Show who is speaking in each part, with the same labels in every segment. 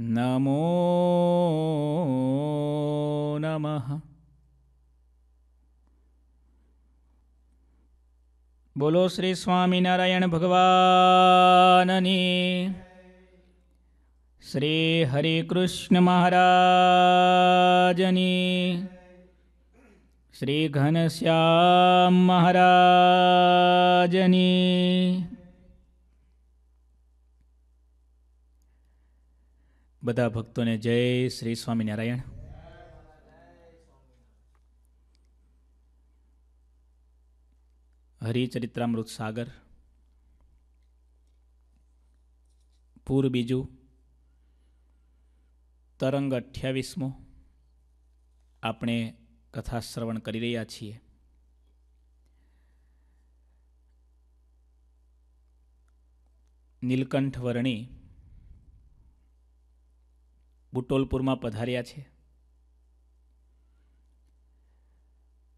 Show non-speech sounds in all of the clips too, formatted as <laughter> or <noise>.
Speaker 1: નમો નમઃ બોલો શ્રી સ્વામિનારાયણ ભગવાનની શ્રી હરિકૃષ્ણ મહારાજની શ્રી ઘનશ્યામ મહારાજની બધા ભક્તોને જય શ્રી સ્વામિનારાયણ હરિચરિત્રામૃત સાગર પૂર બીજું તરંગ અઠ્યાવીસમો આપણે કથા શ્રવણ કરી રહ્યા છીએ નીલકંઠ વર્ણી બુટોલપુરમાં પધાર્યા છે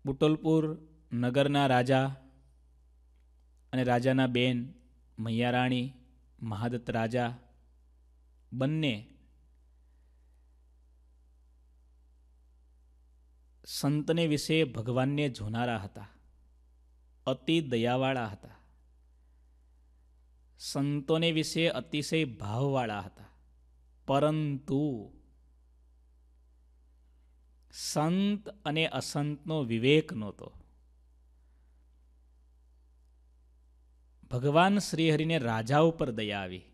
Speaker 1: બુટોલપુર નગરના રાજા અને રાજાના બેન મૈયારાણી મહાદત્ત રાજા બંને સંતને વિશે ભગવાનને જોનારા હતા અતિ દયાવાળા હતા સંતોને વિશે અતિશય ભાવવાળા હતા પરંતુ સંત અને અસંતનો વિવેક નહોતો ભગવાન શ્રીહરિને રાજા ઉપર દયા આવી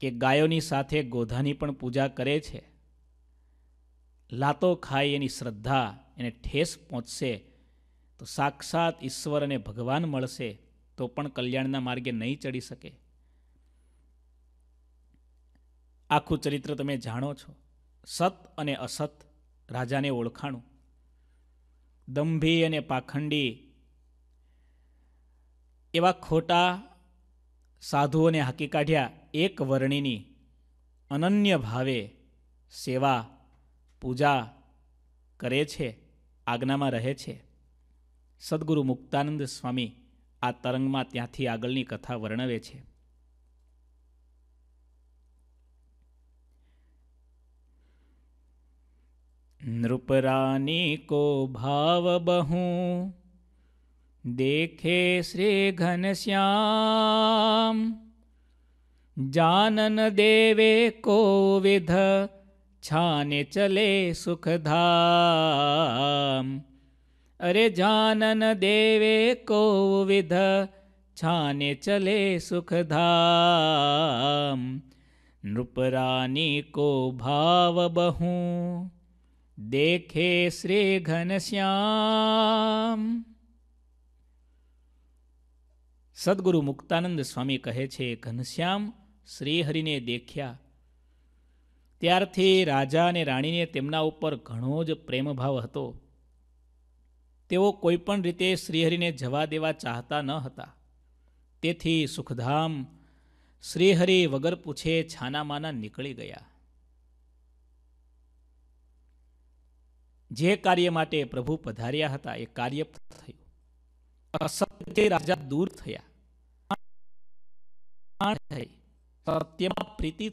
Speaker 1: કે ગાયોની સાથે ગોધાની પણ પૂજા કરે છે લાતો ખાય એની શ્રદ્ધા એને ઠેસ પહોંચશે તો સાક્ષાત ઈશ્વર અને ભગવાન મળશે તો પણ કલ્યાણના માર્ગે નહીં ચડી શકે આખું ચરિત્ર તમે જાણો છો સત અને અસત રાજાને ઓળખાણું દંભી અને પાખંડી એવા ખોટા સાધુઓને હાકી કાઢ્યા એક વર્ણીની અનન્ય ભાવે સેવા પૂજા કરે છે આજ્ઞામાં રહે છે સદગુરુ મુક્તાનંદ સ્વામી આ તરંગમાં ત્યાંથી આગળની કથા વર્ણવે છે નૃપરાની કો ભાવ બહુ દેખે શ્રી ઘનશ્યામ जानन देवे को विध छाने चले सुखधाम अरे जानन देवे को विध छाने चले सुखधाम नृपरानी को भाव बहूं દેખે શ્રી ઘનશ્યામ સદગુરુ મુક્તાનંદ સ્વામી કહે છે ઘનશ્યામ શ્રીહરિને દેખ્યા ત્યારથી રાજા અને રાણીને તેમના ઉપર ઘણો જ પ્રેમભાવ હતો તેઓ કોઈપણ રીતે શ્રીહરિને જવા દેવા ચાહતા ન હતા તેથી સુખધામ શ્રીહરિ વગર પૂછે છાનામાના નીકળી ગયા जे कार्य मे प्रभु पधारिया था ये कार्य थे राजा दूर थे सत्य प्रीति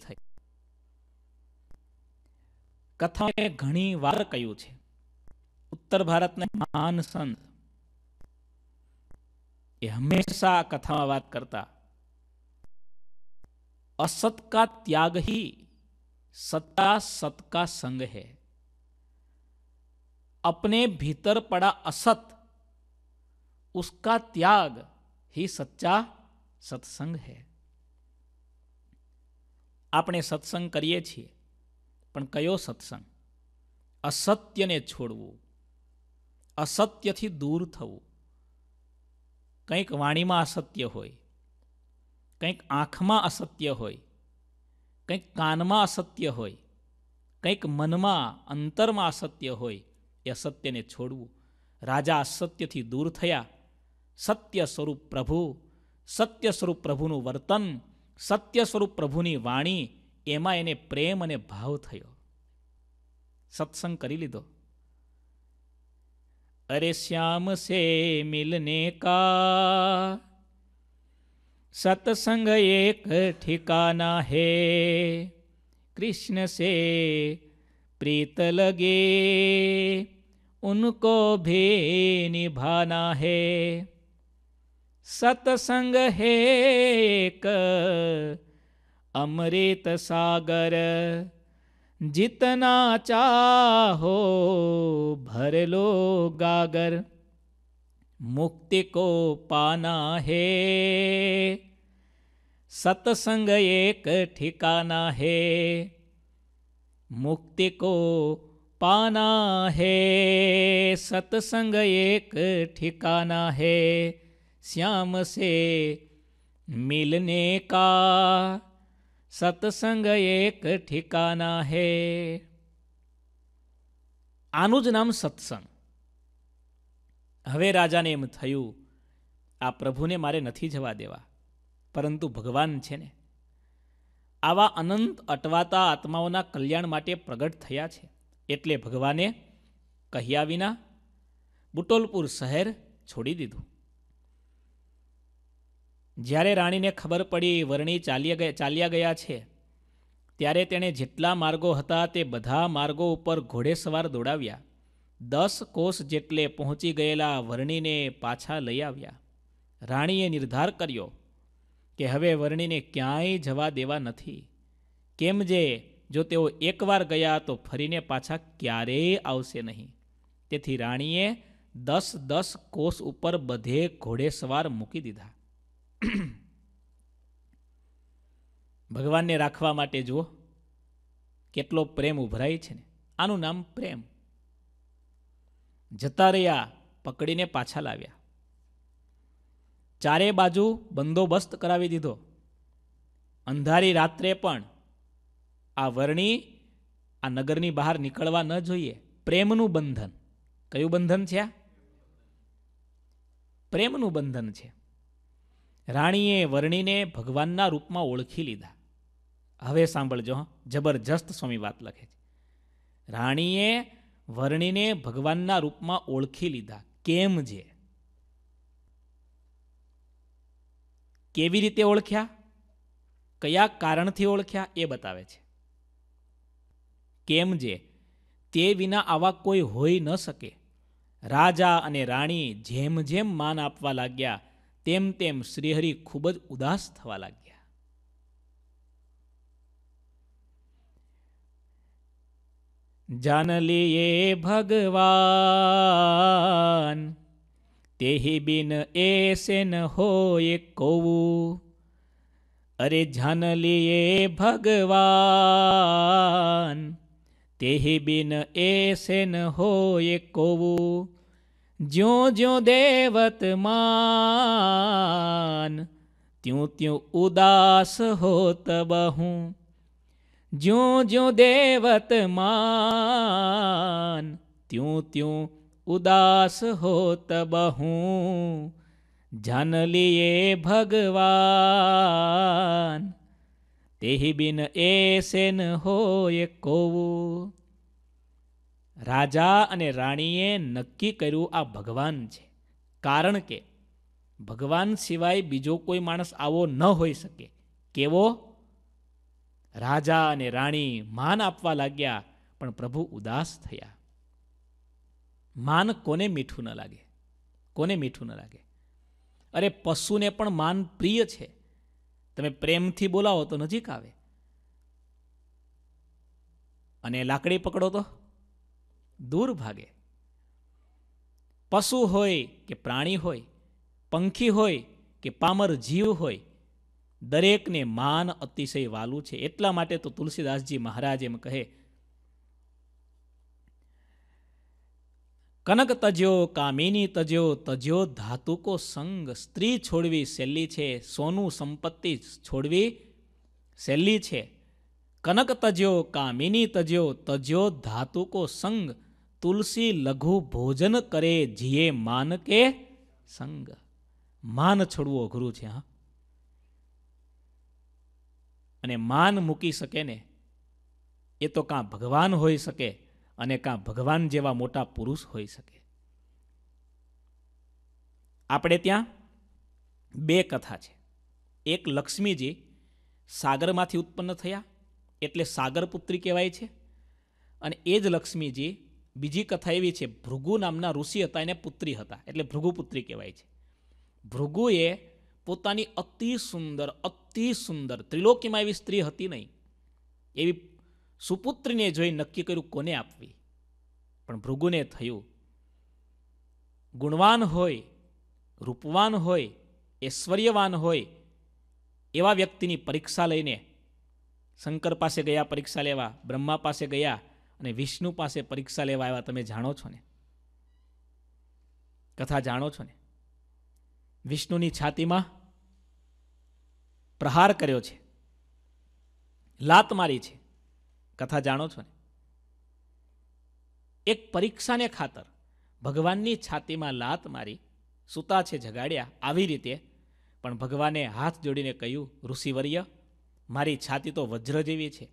Speaker 1: भारत ने महान संत हमेशा कथा करता असत का त्याग ही सत्ता सत का संग है अपने भीतर पड़ा असत उसका त्याग ही સચ્ચા સત્સંગ હે આપણે સત્સંગ કરીએ છીએ પણ કયો સત્સંગ અસત્યને છોડવું અસત્યથી દૂર થવું કંઈક વાણીમાં અસત્ય હોય કંઈક આંખમાં અસત્ય હોય કંઈક કાનમાં અસત્ય હોય કંઈક મનમાં અંતરમાં અસત્ય હોય એ સત્યને છોડવું રાજા સત્યથી દૂર થયા સત્ય સ્વરૂપ પ્રભુ સત્ય સ્વરૂપ પ્રભુનું વર્તન સત્ય સ્વરૂપ પ્રભુની વાણી એમાં એને પ્રેમ અને ભાવ થયો સત્સંગ કરી લીધો અરે શ્યામ સે મિલને કા સત્સંગ એક ઠિકાના હે કૃષ્ણ સે પ્રીત લગે उनको भी निभाना है सत्संग है एक अमृत सागर जितना चाहो भर लो गागर मुक्ति को पाना है सत्संग एक ठिकाना है मुक्ति को પાના है સત્સંગ એક ઠિકાના है શ્યામ સે मिलने का સત્સંગ એક ઠિકાના હે આનું જ નામ સત્સંગ હવે રાજાને એમ થયું આ પ્રભુને મારે નથી જવા દેવા પરંતુ ભગવાન છે ને આવા અનંત અટવાતા આત્માઓના કલ્યાણ માટે પ્રગટ થયા છે એટલે ભગવાને કહ્યા વિના બુટોલપુર શહેર છોડી દીધું જ્યારે રાણીને ખબર પડી વરણી ચાલ્યા ગયા ચાલ્યા ગયા છે ત્યારે તેણે જેટલા માર્ગો હતા તે બધા માર્ગો ઉપર ઘોડેસવાર દોડાવ્યા દસ કોષ જેટલે પહોંચી ગયેલા વરણીને પાછા લઈ આવ્યા રાણીએ નિર્ધાર કર્યો કે હવે વરણીને ક્યાંય જવા દેવા નથી કેમ જે જો તેઓ એકવાર ગયા તો ફરીને પાછા ક્યારેય આવશે નહીં તેથી રાણીએ દસ દસ કોષ ઉપર બધે ઘોડેસવાર મૂકી દીધા <clears throat> ભગવાનને રાખવા માટે જુઓ કેટલો પ્રેમ ઉભરાય છે ને આનું નામ પ્રેમ જતા રહ્યા પકડીને પાછા લાવ્યા ચારે બાજુ બંદોબસ્ત કરાવી દીધો અંધારી રાત્રે પણ આ વર્ણી આ નગરની બહાર નીકળવા ન જોઈએ પ્રેમનું બંધન કયું બંધન છે આ પ્રેમનું બંધન છે રાણીએ વર્ણીને ભગવાનના રૂપમાં ઓળખી લીધા હવે સાંભળજો જબરજસ્ત સ્વામી વાત લખે છે રાણીએ વર્ણીને ભગવાનના રૂપમાં ઓળખી લીધા કેમ છે કેવી રીતે ઓળખ્યા કયા કારણથી ઓળખ્યા એ બતાવે છે કેમ જે તે વિના આવા કોઈ હોઈ ન શકે રાજા અને રાણી જેમ જેમ માન આપવા લાગ્યા તેમ તેમ શ્રીહરિ ખૂબ જ ઉદાસ થવા લાગ્યા જાન લીએ ભગવાન તેહી બિન એસે ન હોય કોવું અરે જાન લીએ ભગવાન તેહી બિન એસે ન હોય કોવું જ્યો જ્યો દેવત માન ત્યું ત્યું ઉદાસ હોત બહું જ્યો જ્યો દેવત માન ત્યું ત્યું ઉદાસ હોત બહું જન લીએ ભગવાન તેહી બિન એસેન હોય કોવું રાજા અને રાણીએ નક્કી કર્યું આ ભગવાન છે કારણ કે ભગવાન સિવાય બીજો કોઈ માણસ આવો ન હોઈ શકે કેવો રાજા અને રાણી માન આપવા લાગ્યા પણ પ્રભુ ઉદાસ થયા માન કોને મીઠું ન લાગે કોને મીઠું ન લાગે અરે પશુને પણ માન પ્રિય છે તમે પ્રેમથી બોલાવો તો નજીક આવે અને લાકડી પકડો તો દૂર ભાગે પશુ હોય કે પ્રાણી હોય પંખી હોય કે પામર જીવ હોય દરેકને માન અતિશય વાલું છે એટલા માટે તો તુલસીદાસજી મહારાજ એમ કહે કનક તજ્યો કામિની તજ્યો તજ્યો ધાતુકો સંગ સ્ત્રી છોડવી સહેલી છે સોનું સંપત્તિ છોડવી સહેલી છે કનક તજ્યો કામિની તજ્યો તજ્યો ધાતુકો સંગ તુલસી લઘુ ભોજન કરે જીએ માન કે સંગ માન છોડવું અઘરું છે હા અને માન મૂકી શકે ને એ તો કાં ભગવાન હોઈ શકે અને કાં ભગવાન જેવા મોટા પુરુષ હોઈ શકે આપણે ત્યાં બે કથા છે એક લક્ષ્મીજી સાગરમાંથી ઉત્પન્ન થયા એટલે સાગરપુત્રી કહેવાય છે અને એ જ લક્ષ્મીજી બીજી કથા એવી છે ભૃગુ નામના ઋષિ હતા એને પુત્રી હતા એટલે ભૃગુપુત્રી કહેવાય છે ભૃગુએ પોતાની અતિ સુંદર અતિ સુંદર ત્રિલોકીમાં એવી સ્ત્રી હતી નહીં એવી સુપુત્રીને જોઈ નક્કી કર્યું કોને આપવી પણ ભૃગુને થયું ગુણવાન હોય રૂપવાન હોય ઐશ્વર્યવાન હોય એવા વ્યક્તિની પરીક્ષા લઈને શંકર પાસે ગયા પરીક્ષા લેવા બ્રહ્મા પાસે ગયા અને વિષ્ણુ પાસે પરીક્ષા લેવા આવ્યા તમે જાણો છો ને કથા જાણો છો ને વિષ્ણુની છાતીમાં પ્રહાર કર્યો છે લાત મારી છે કથા જાણો છો ને એક પરીક્ષાને ખાતર ભગવાનની છાતીમાં લાત મારી સૂતા છે જગાડ્યા આવી રીતે પણ ભગવાને હાથ જોડીને કહ્યું ઋષિવર્ય મારી છાતી તો વજ્ર જેવી છે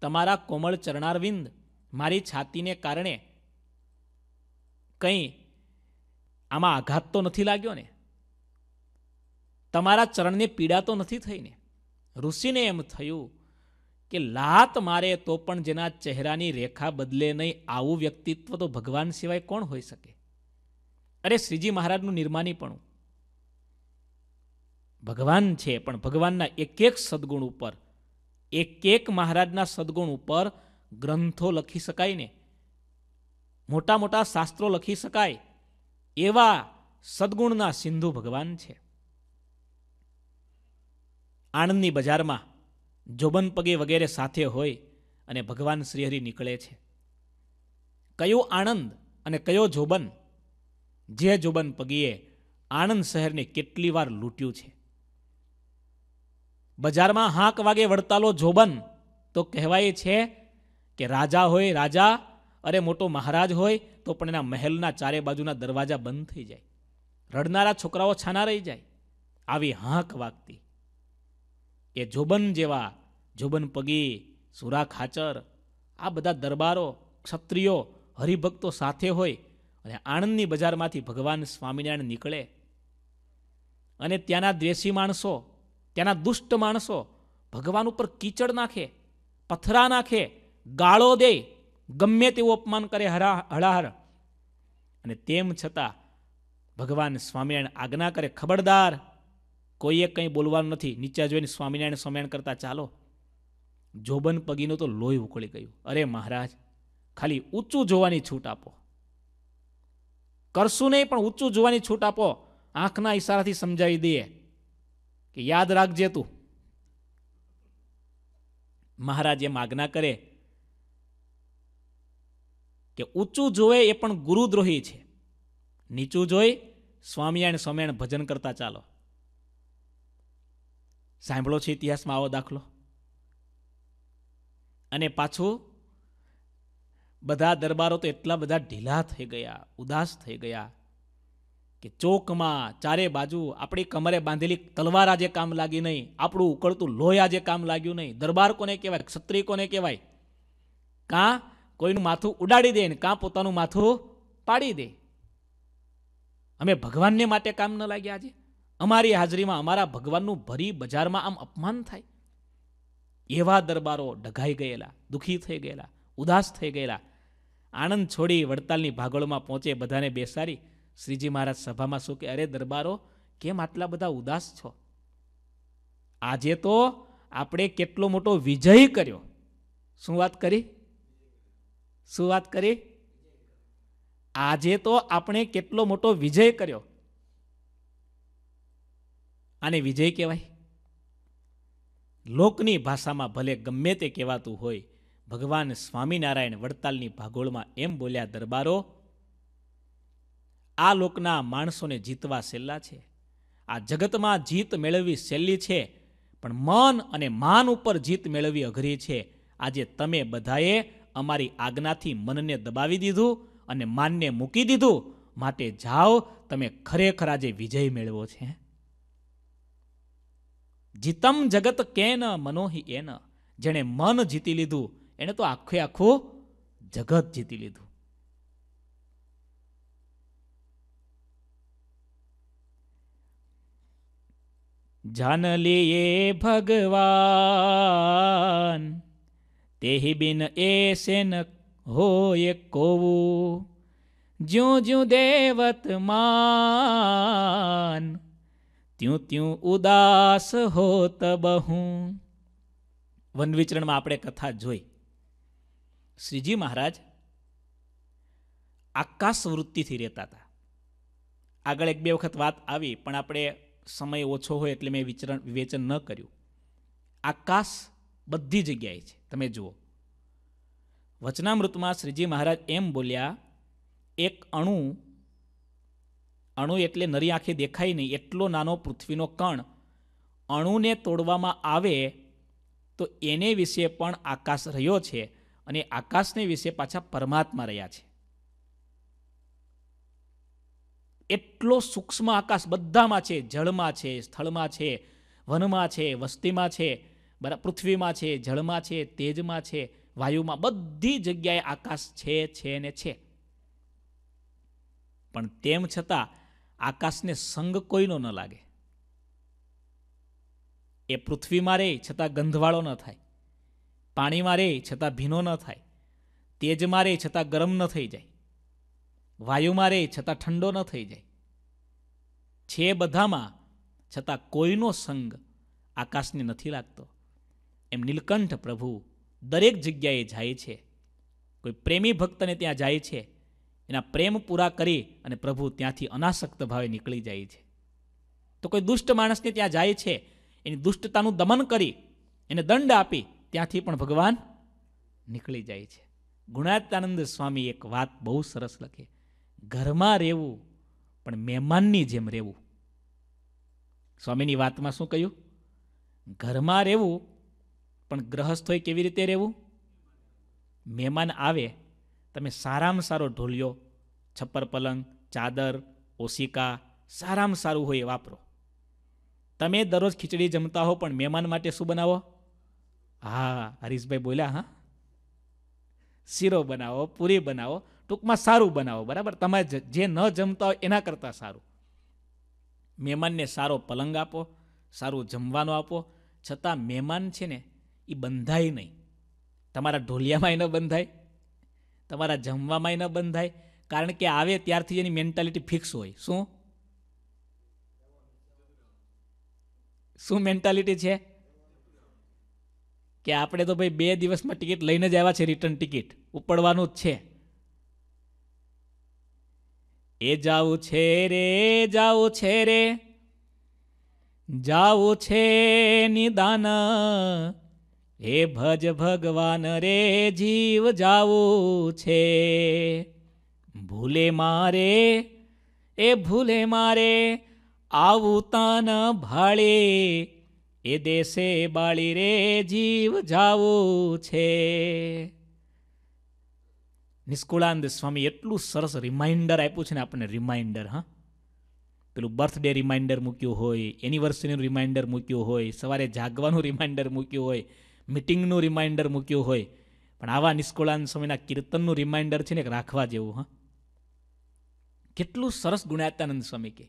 Speaker 1: તમારા કોમળ ચરણારવિંદ મારી છાતીને કારણે કંઈ આમાં આઘાત તો નથી લાગ્યો ને તમારા ચરણને પીડા તો નથી થઈને ઋષિને એમ થયું કે લાત મારે તો પણ જેના ચહેરાની રેખા બદલે નહીં આવું વ્યક્તિત્વ તો ભગવાન સિવાય કોણ હોઈ શકે અરે શ્રીજી મહારાજનું પણ ભગવાન છે પણ ભગવાનના એક એક સદગુણ ઉપર એક એક મહારાજના સદગુણ ઉપર ગ્રંથો લખી શકાય ને મોટા મોટા શાસ્ત્રો લખી શકાય એવા સદગુણના સિંધુ ભગવાન છે આણંદની બજારમાં જોબન પગે વગેરે સાથે હોય અને ભગવાન શ્રીહરિ નીકળે છે કયો આનંદ અને કયો જોબન જે જોબન પગીએ આણંદ શહેરને કેટલી વાર લૂંટ્યું છે બજારમાં હાંક વાગે વડતાલો જોબન તો કહેવાય છે કે રાજા હોય રાજા અરે મોટો મહારાજ હોય તો પણ એના મહેલના ચારે બાજુના દરવાજા બંધ થઈ જાય રડનારા છોકરાઓ છાના રહી જાય આવી હાંક વાગતી એ જોબન જેવા જોબન પગી સુરા ખાચર આ બધા દરબારો ક્ષત્રિયો હરિભક્તો સાથે હોય અને આણંદની બજારમાંથી ભગવાન સ્વામિનારાયણ નીકળે અને ત્યાંના દ્વેષી માણસો ત્યાંના દુષ્ટ માણસો ભગવાન ઉપર કીચડ નાખે પથરા નાખે ગાળો દે ગમે તેવું અપમાન કરે હરા હળાહર અને તેમ છતાં ભગવાન સ્વામિનારાયણ આજ્ઞા કરે ખબરદાર કોઈએ કંઈ બોલવાનું નથી નીચે જોઈને સ્વામિનારાયણ સ્વામિનારાયણ કરતાં ચાલો જોબન પગીનું તો લોહી ઉકળી ગયું અરે મહારાજ ખાલી ઊંચું જોવાની છૂટ આપો કરશું નહીં પણ ઊંચું જોવાની છૂટ આપો આંખના ઈશારાથી સમજાવી દઈએ કે યાદ રાખજે તું મહારાજ એમ આજ્ઞા કરે કે ઊંચું જોવે એ પણ ગુરુદ્રોહી છે નીચું જોઈ સ્વામિયાણ સ્વામિયાણ ભજન કરતા ચાલો સાંભળો છે ઇતિહાસમાં આવો દાખલો અને પાછું બધા દરબારો તો એટલા બધા ઢીલા થઈ ગયા ઉદાસ થઈ ગયા કે ચોકમાં ચારે બાજુ આપણી કમરે બાંધેલી તલવાર આજે કામ લાગી નહીં આપણું ઉકળતું લોહી આજે કામ લાગ્યું નહીં દરબાર કોને કહેવાય ક્ષત્રિય કોને કહેવાય કાં કોઈનું માથું ઉડાડી દે ને કાં પોતાનું માથું પાડી દે અમે ભગવાનને માટે કામ ન લાગ્યા આજે અમારી હાજરીમાં અમારા ભગવાનનું ભરી બજારમાં આમ અપમાન થાય એવા દરબારો ઢગાઈ ગયેલા દુઃખી થઈ ગયેલા ઉદાસ થઈ ગયેલા આનંદ છોડી વડતાલની ભાગળમાં પહોંચે બધાને બેસારી શ્રીજી મહારાજ સભામાં શું કે અરે દરબારો કેમ આટલા બધા ઉદાસ છો આજે તો આપણે કેટલો મોટો વિજય કર્યો શું વાત કરી શું વાત કરી આજે તો આપણે કેટલો મોટો વિજય કર્યો આને વિજય કહેવાય લોકની ભાષામાં ભલે ગમે તે કહેવાતું હોય ભગવાન સ્વામિનારાયણ વડતાલની ભાગોળમાં એમ બોલ્યા દરબારો આ લોકના માણસોને જીતવા સહેલા છે આ જગતમાં જીત મેળવવી સહેલી છે પણ મન અને માન ઉપર જીત મેળવવી અઘરી છે આજે તમે બધાએ અમારી આજ્ઞાથી મનને દબાવી દીધું અને માનને મૂકી દીધું માટે જાઓ તમે ખરેખર આજે વિજય મેળવો છે જીતમ જગત કેન મનોહિ એન જેણે મન જીતી લીધું એણે તો આખે આખું જગત જીતી લીધું જાન લીએ ભગવાન તેહી બિન એ સેન હોય કોવું જ્યું જ્યું દેવત માન ત્યું ત્યું ઉદાસ હોત બહુ વન વિચરણમાં આપણે કથા જોઈ શ્રીજી મહારાજ આકાશ વૃત્તિથી રહેતા હતા આગળ એક બે વખત વાત આવી પણ આપણે સમય ઓછો હોય એટલે મેં વિચરણ વિવેચન ન કર્યું આકાશ બધી જગ્યાએ છે તમે જુઓ વચનામૃતમાં શ્રીજી મહારાજ એમ બોલ્યા એક અણુ અણુ એટલે નરી આંખે દેખાય નહીં એટલો નાનો પૃથ્વીનો કણ અણુને તોડવામાં આવે તો એને વિશે પણ આકાશ રહ્યો છે અને આકાશને વિશે પાછા પરમાત્મા રહ્યા છે એટલો સૂક્ષ્મ આકાશ બધામાં છે જળમાં છે સ્થળમાં છે વનમાં છે વસ્તીમાં છે બરાબર પૃથ્વીમાં છે જળમાં છે તેજમાં છે વાયુમાં બધી જગ્યાએ આકાશ છે છે ને છે પણ તેમ છતાં આકાશને સંગ કોઈનો ન લાગે એ પૃથ્વી મારે છતાં ગંધવાળો ન થાય પાણી મારે છતાં ભીનો ન થાય તેજ મારે છતાં ગરમ ન થઈ જાય વાયુ મારે છતાં ઠંડો ન થઈ જાય છે બધામાં છતાં કોઈનો સંગ આકાશને નથી લાગતો એમ નીલકંઠ પ્રભુ દરેક જગ્યાએ જાય છે કોઈ પ્રેમી ભક્તને ત્યાં જાય છે એના પ્રેમ પૂરા કરી અને પ્રભુ ત્યાંથી અનાસક્ત ભાવે નીકળી જાય છે તો કોઈ દુષ્ટ માણસને ત્યાં જાય છે એની દુષ્ટતાનું દમન કરી એને દંડ આપી ત્યાંથી પણ ભગવાન નીકળી જાય છે ગુણાતાનંદ સ્વામી એક વાત બહુ સરસ લખે ઘરમાં રહેવું પણ મહેમાનની જેમ રહેવું સ્વામીની વાતમાં શું કહ્યું ઘરમાં રહેવું પણ ગ્રહસ્થ હોય કેવી રીતે રહેવું મહેમાન આવે તમે સારામાં સારો ઢોલિયો છપ્પર પલંગ ચાદર ઓશિકા સારામાં સારું હોય એ વાપરો તમે દરરોજ ખીચડી જમતા હો પણ મહેમાન માટે શું બનાવો હા હરીશભાઈ બોલ્યા હા શીરો બનાવો પૂરી બનાવો ટૂંકમાં સારું બનાવો બરાબર તમારે જે ન જમતા હોય એના કરતાં સારું મહેમાનને સારો પલંગ આપો સારું જમવાનું આપો છતાં મહેમાન છે ને એ બંધાય નહીં તમારા ઢોલિયામાં એનો બંધાય તમારા જમવામાંય ન બંધ થાય કારણ કે આવે ત્યારથી એની મેન્ટાલિટી ફિક્સ હોય શું શું મેન્ટાલિટી છે કે આપણે તો ભાઈ બે દિવસમાં ટિકિટ લઈને જ આવ્યા છે રિટર્ન ટિકિટ ઉપડવાનું જ છે એ જાવું છે રે જાવું છે રે જાવું છે નિદાન હે ભજ ભગવાન રે જીવ જાવું છે ભૂલે મારે એ ભૂલે મારે આવું તન ભાળે એ દેશે બાળી રે જીવ જાવું છે નિષ્કુળાનંદ સ્વામી એટલું સરસ રિમાઇન્ડર આપ્યું છે ને આપણને રિમાઇન્ડર હા પેલું બર્થડે રિમાઇન્ડર મૂક્યું હોય એનિવર્સરીનું રિમાઇન્ડર મૂક્યું હોય સવારે જાગવાનું રિમાઇન્ડર મૂક્યું હોય મિટિંગનું રિમાઇન્ડર મૂક્યું હોય પણ આવા નિષ્કુળાન સમયના કીર્તનનું રિમાઇન્ડર છે ને એક રાખવા જેવું હા કેટલું સરસ ગુણાત્યાનંદ સ્વામી કે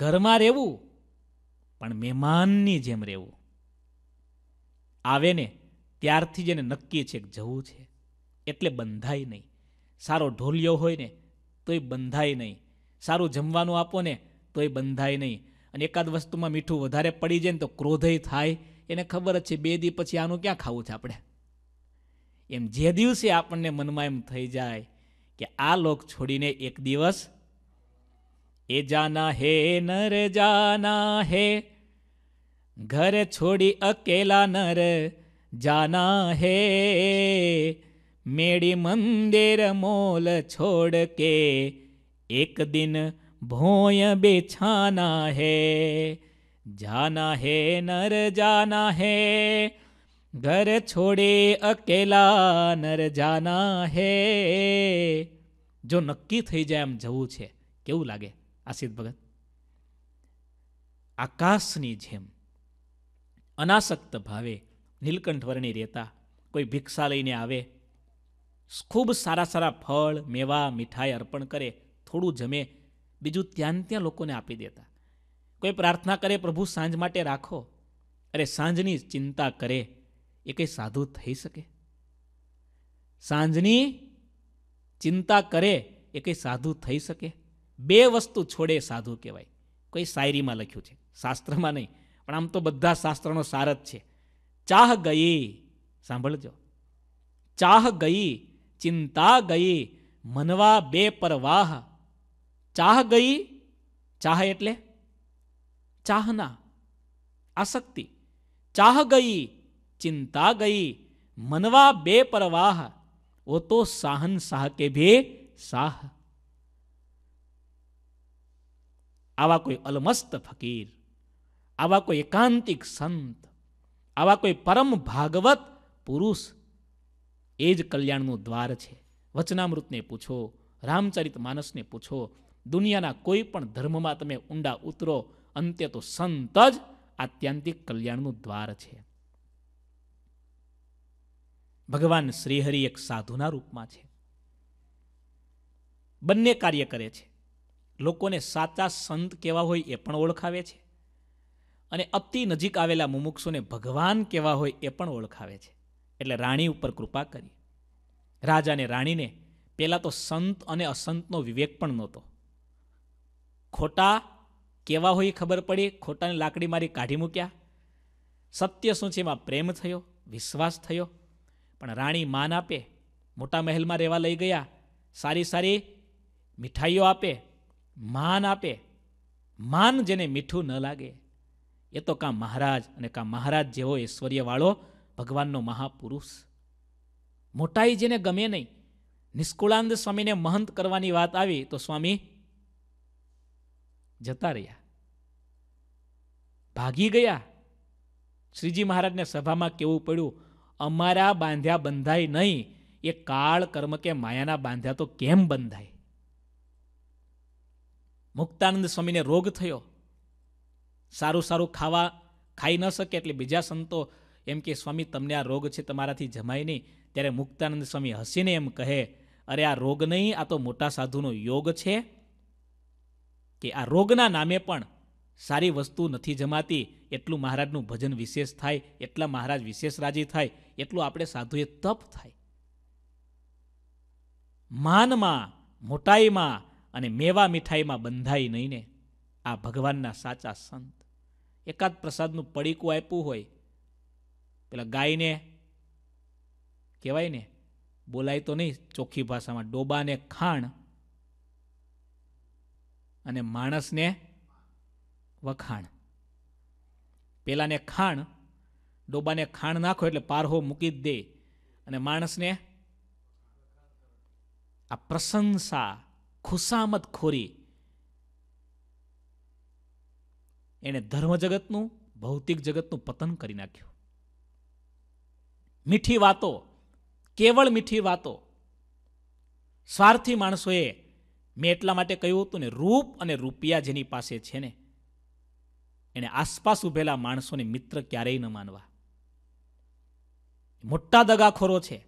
Speaker 1: ઘરમાં રહેવું પણ મહેમાનની જેમ રહેવું આવે ને ત્યારથી જેને નક્કી છે જવું છે એટલે બંધાય નહીં સારો ઢોલિયો હોય ને તોય બંધાય નહીં સારું જમવાનું આપો ને તોય બંધાય નહીં અને એકાદ વસ્તુમાં મીઠું વધારે પડી જાય ને તો ક્રોધય થાય એને ખબર જ છે બે દી પછી આનું ક્યાં ખાવું છે આપણે એમ જે દિવસે આપણને મનમાં એમ થઈ જાય કે આ લોક છોડીને એક દિવસ એ જાના હે નર જાના હે ઘર છોડી અકેલા નર જાના હે મેળી મંદિર મોલ છોડ કે એક દિન ભોય બેછાના હે જાના હે નર જાના હે ઘર છોડે અકેલા નર જાના હે જો નક્કી થઈ જાય એમ જવું છે કેવું લાગે આસિદ ભગત આકાશની જેમ અનાસક્ત ભાવે નીલકંઠ વર્ણી રહેતા કોઈ ભિક્ષા લઈને આવે ખૂબ સારા સારા ફળ મેવા મીઠાઈ અર્પણ કરે થોડું જમે બીજું ત્યાં ત્યાં લોકોને આપી દેતા કોઈ પ્રાર્થના કરે પ્રભુ સાંજ માટે રાખો અરે સાંજની ચિંતા કરે એ કંઈ સાધુ થઈ શકે સાંજની ચિંતા કરે એ કંઈ સાધુ થઈ શકે બે વસ્તુ છોડે સાધુ કહેવાય કોઈ શાયરીમાં લખ્યું છે શાસ્ત્રમાં નહીં પણ આમ તો બધા શાસ્ત્રનો સાર જ છે ચાહ ગઈ સાંભળજો ચાહ ગઈ ચિંતા ગઈ મનવા બે પરવાહ ચાહ ગઈ ચાહ એટલે ચાહના આસક્તિ ચાહ ગઈ ચિંતા ગઈ મનવા બે પરવાહ ઓ તો સાહન સાહ કે ભે સાહ આવા કોઈ અલમસ્ત ફકીર આવા કોઈ એકાંતિક સંત આવા કોઈ પરમ ભાગવત પુરુષ એ જ કલ્યાણનું દ્વાર છે વચનામૃતને પૂછો રામચરિત માનસને પૂછો દુનિયાના કોઈ પણ ધર્મમાં તમે ઊંડા ઉતરો અંતે તો સંત જ આત્યંતિક કલ્યાણનું દ્વાર છે ભગવાન શ્રીહરિ એક સાધુના રૂપમાં છે બંને કાર્ય કરે છે લોકોને સાચા સંત કેવા હોય એ પણ ઓળખાવે છે અને અતિ નજીક આવેલા મુમુક્ષુને ભગવાન કેવા હોય એ પણ ઓળખાવે છે એટલે રાણી ઉપર કૃપા કરી રાજાને રાણીને પહેલાં તો સંત અને અસંતનો વિવેક પણ નહોતો ખોટા કેવા હોય ખબર પડી ખોટાની લાકડી મારી કાઢી મૂક્યા સત્ય શું છે એમાં પ્રેમ થયો વિશ્વાસ થયો પણ રાણી માન આપે મોટા મહેલમાં રહેવા લઈ ગયા સારી સારી મીઠાઈઓ આપે માન આપે માન જેને મીઠું ન લાગે એ તો કાં મહારાજ અને કાં મહારાજ જેવો ઐશ્વર્યવાળો ભગવાનનો મહાપુરુષ મોટાઈ જેને ગમે નહીં નિષ્કુળાંદ સ્વામીને મહંત કરવાની વાત આવી તો સ્વામી જતા રહ્યા ભાગી ગયા શ્રીજી મહારાજને સભામાં કેવું પડ્યું અમારા બાંધ્યા બંધાય નહીં એ કાળ કર્મ કે માયાના બાંધ્યા તો કેમ બંધાય મુક્તાનંદ સ્વામીને રોગ થયો સારું સારું ખાવા ખાઈ ન શકે એટલે બીજા સંતો એમ કે સ્વામી તમને આ રોગ છે તમારાથી જમાય નહીં ત્યારે મુક્તાનંદ સ્વામી હસીને એમ કહે અરે આ રોગ નહીં આ તો મોટા સાધુનો યોગ છે કે આ રોગના નામે પણ સારી વસ્તુ નથી જમાતી એટલું મહારાજનું ભજન વિશેષ થાય એટલા મહારાજ વિશેષ રાજી થાય એટલું આપણે સાધુએ તપ થાય માનમાં મોટાઈમાં અને મેવા મીઠાઈમાં બંધાઈ નહીં ને આ ભગવાનના સાચા સંત એકાદ પ્રસાદનું પડીકું આપ્યું હોય પેલા ગાયને કહેવાય ને બોલાય તો નહીં ચોખ્ખી ભાષામાં ડોબાને ખાણ અને માણસને વખાણ પેલાને ખાણ ડોબાને ખાણ નાખો એટલે પારહો મૂકી દે અને માણસને આ પ્રશંસા ખુશામત ખોરી એણે ધર્મ જગતનું ભૌતિક જગતનું પતન કરી નાખ્યું મીઠી વાતો કેવળ મીઠી વાતો સ્વાર્થી માણસોએ મેં એટલા માટે કહ્યું હતું ને રૂપ અને રૂપિયા જેની પાસે છે ને એણે આસપાસ ઊભેલા માણસોને મિત્ર ક્યારેય ન માનવા મોટા દગાખોરો છે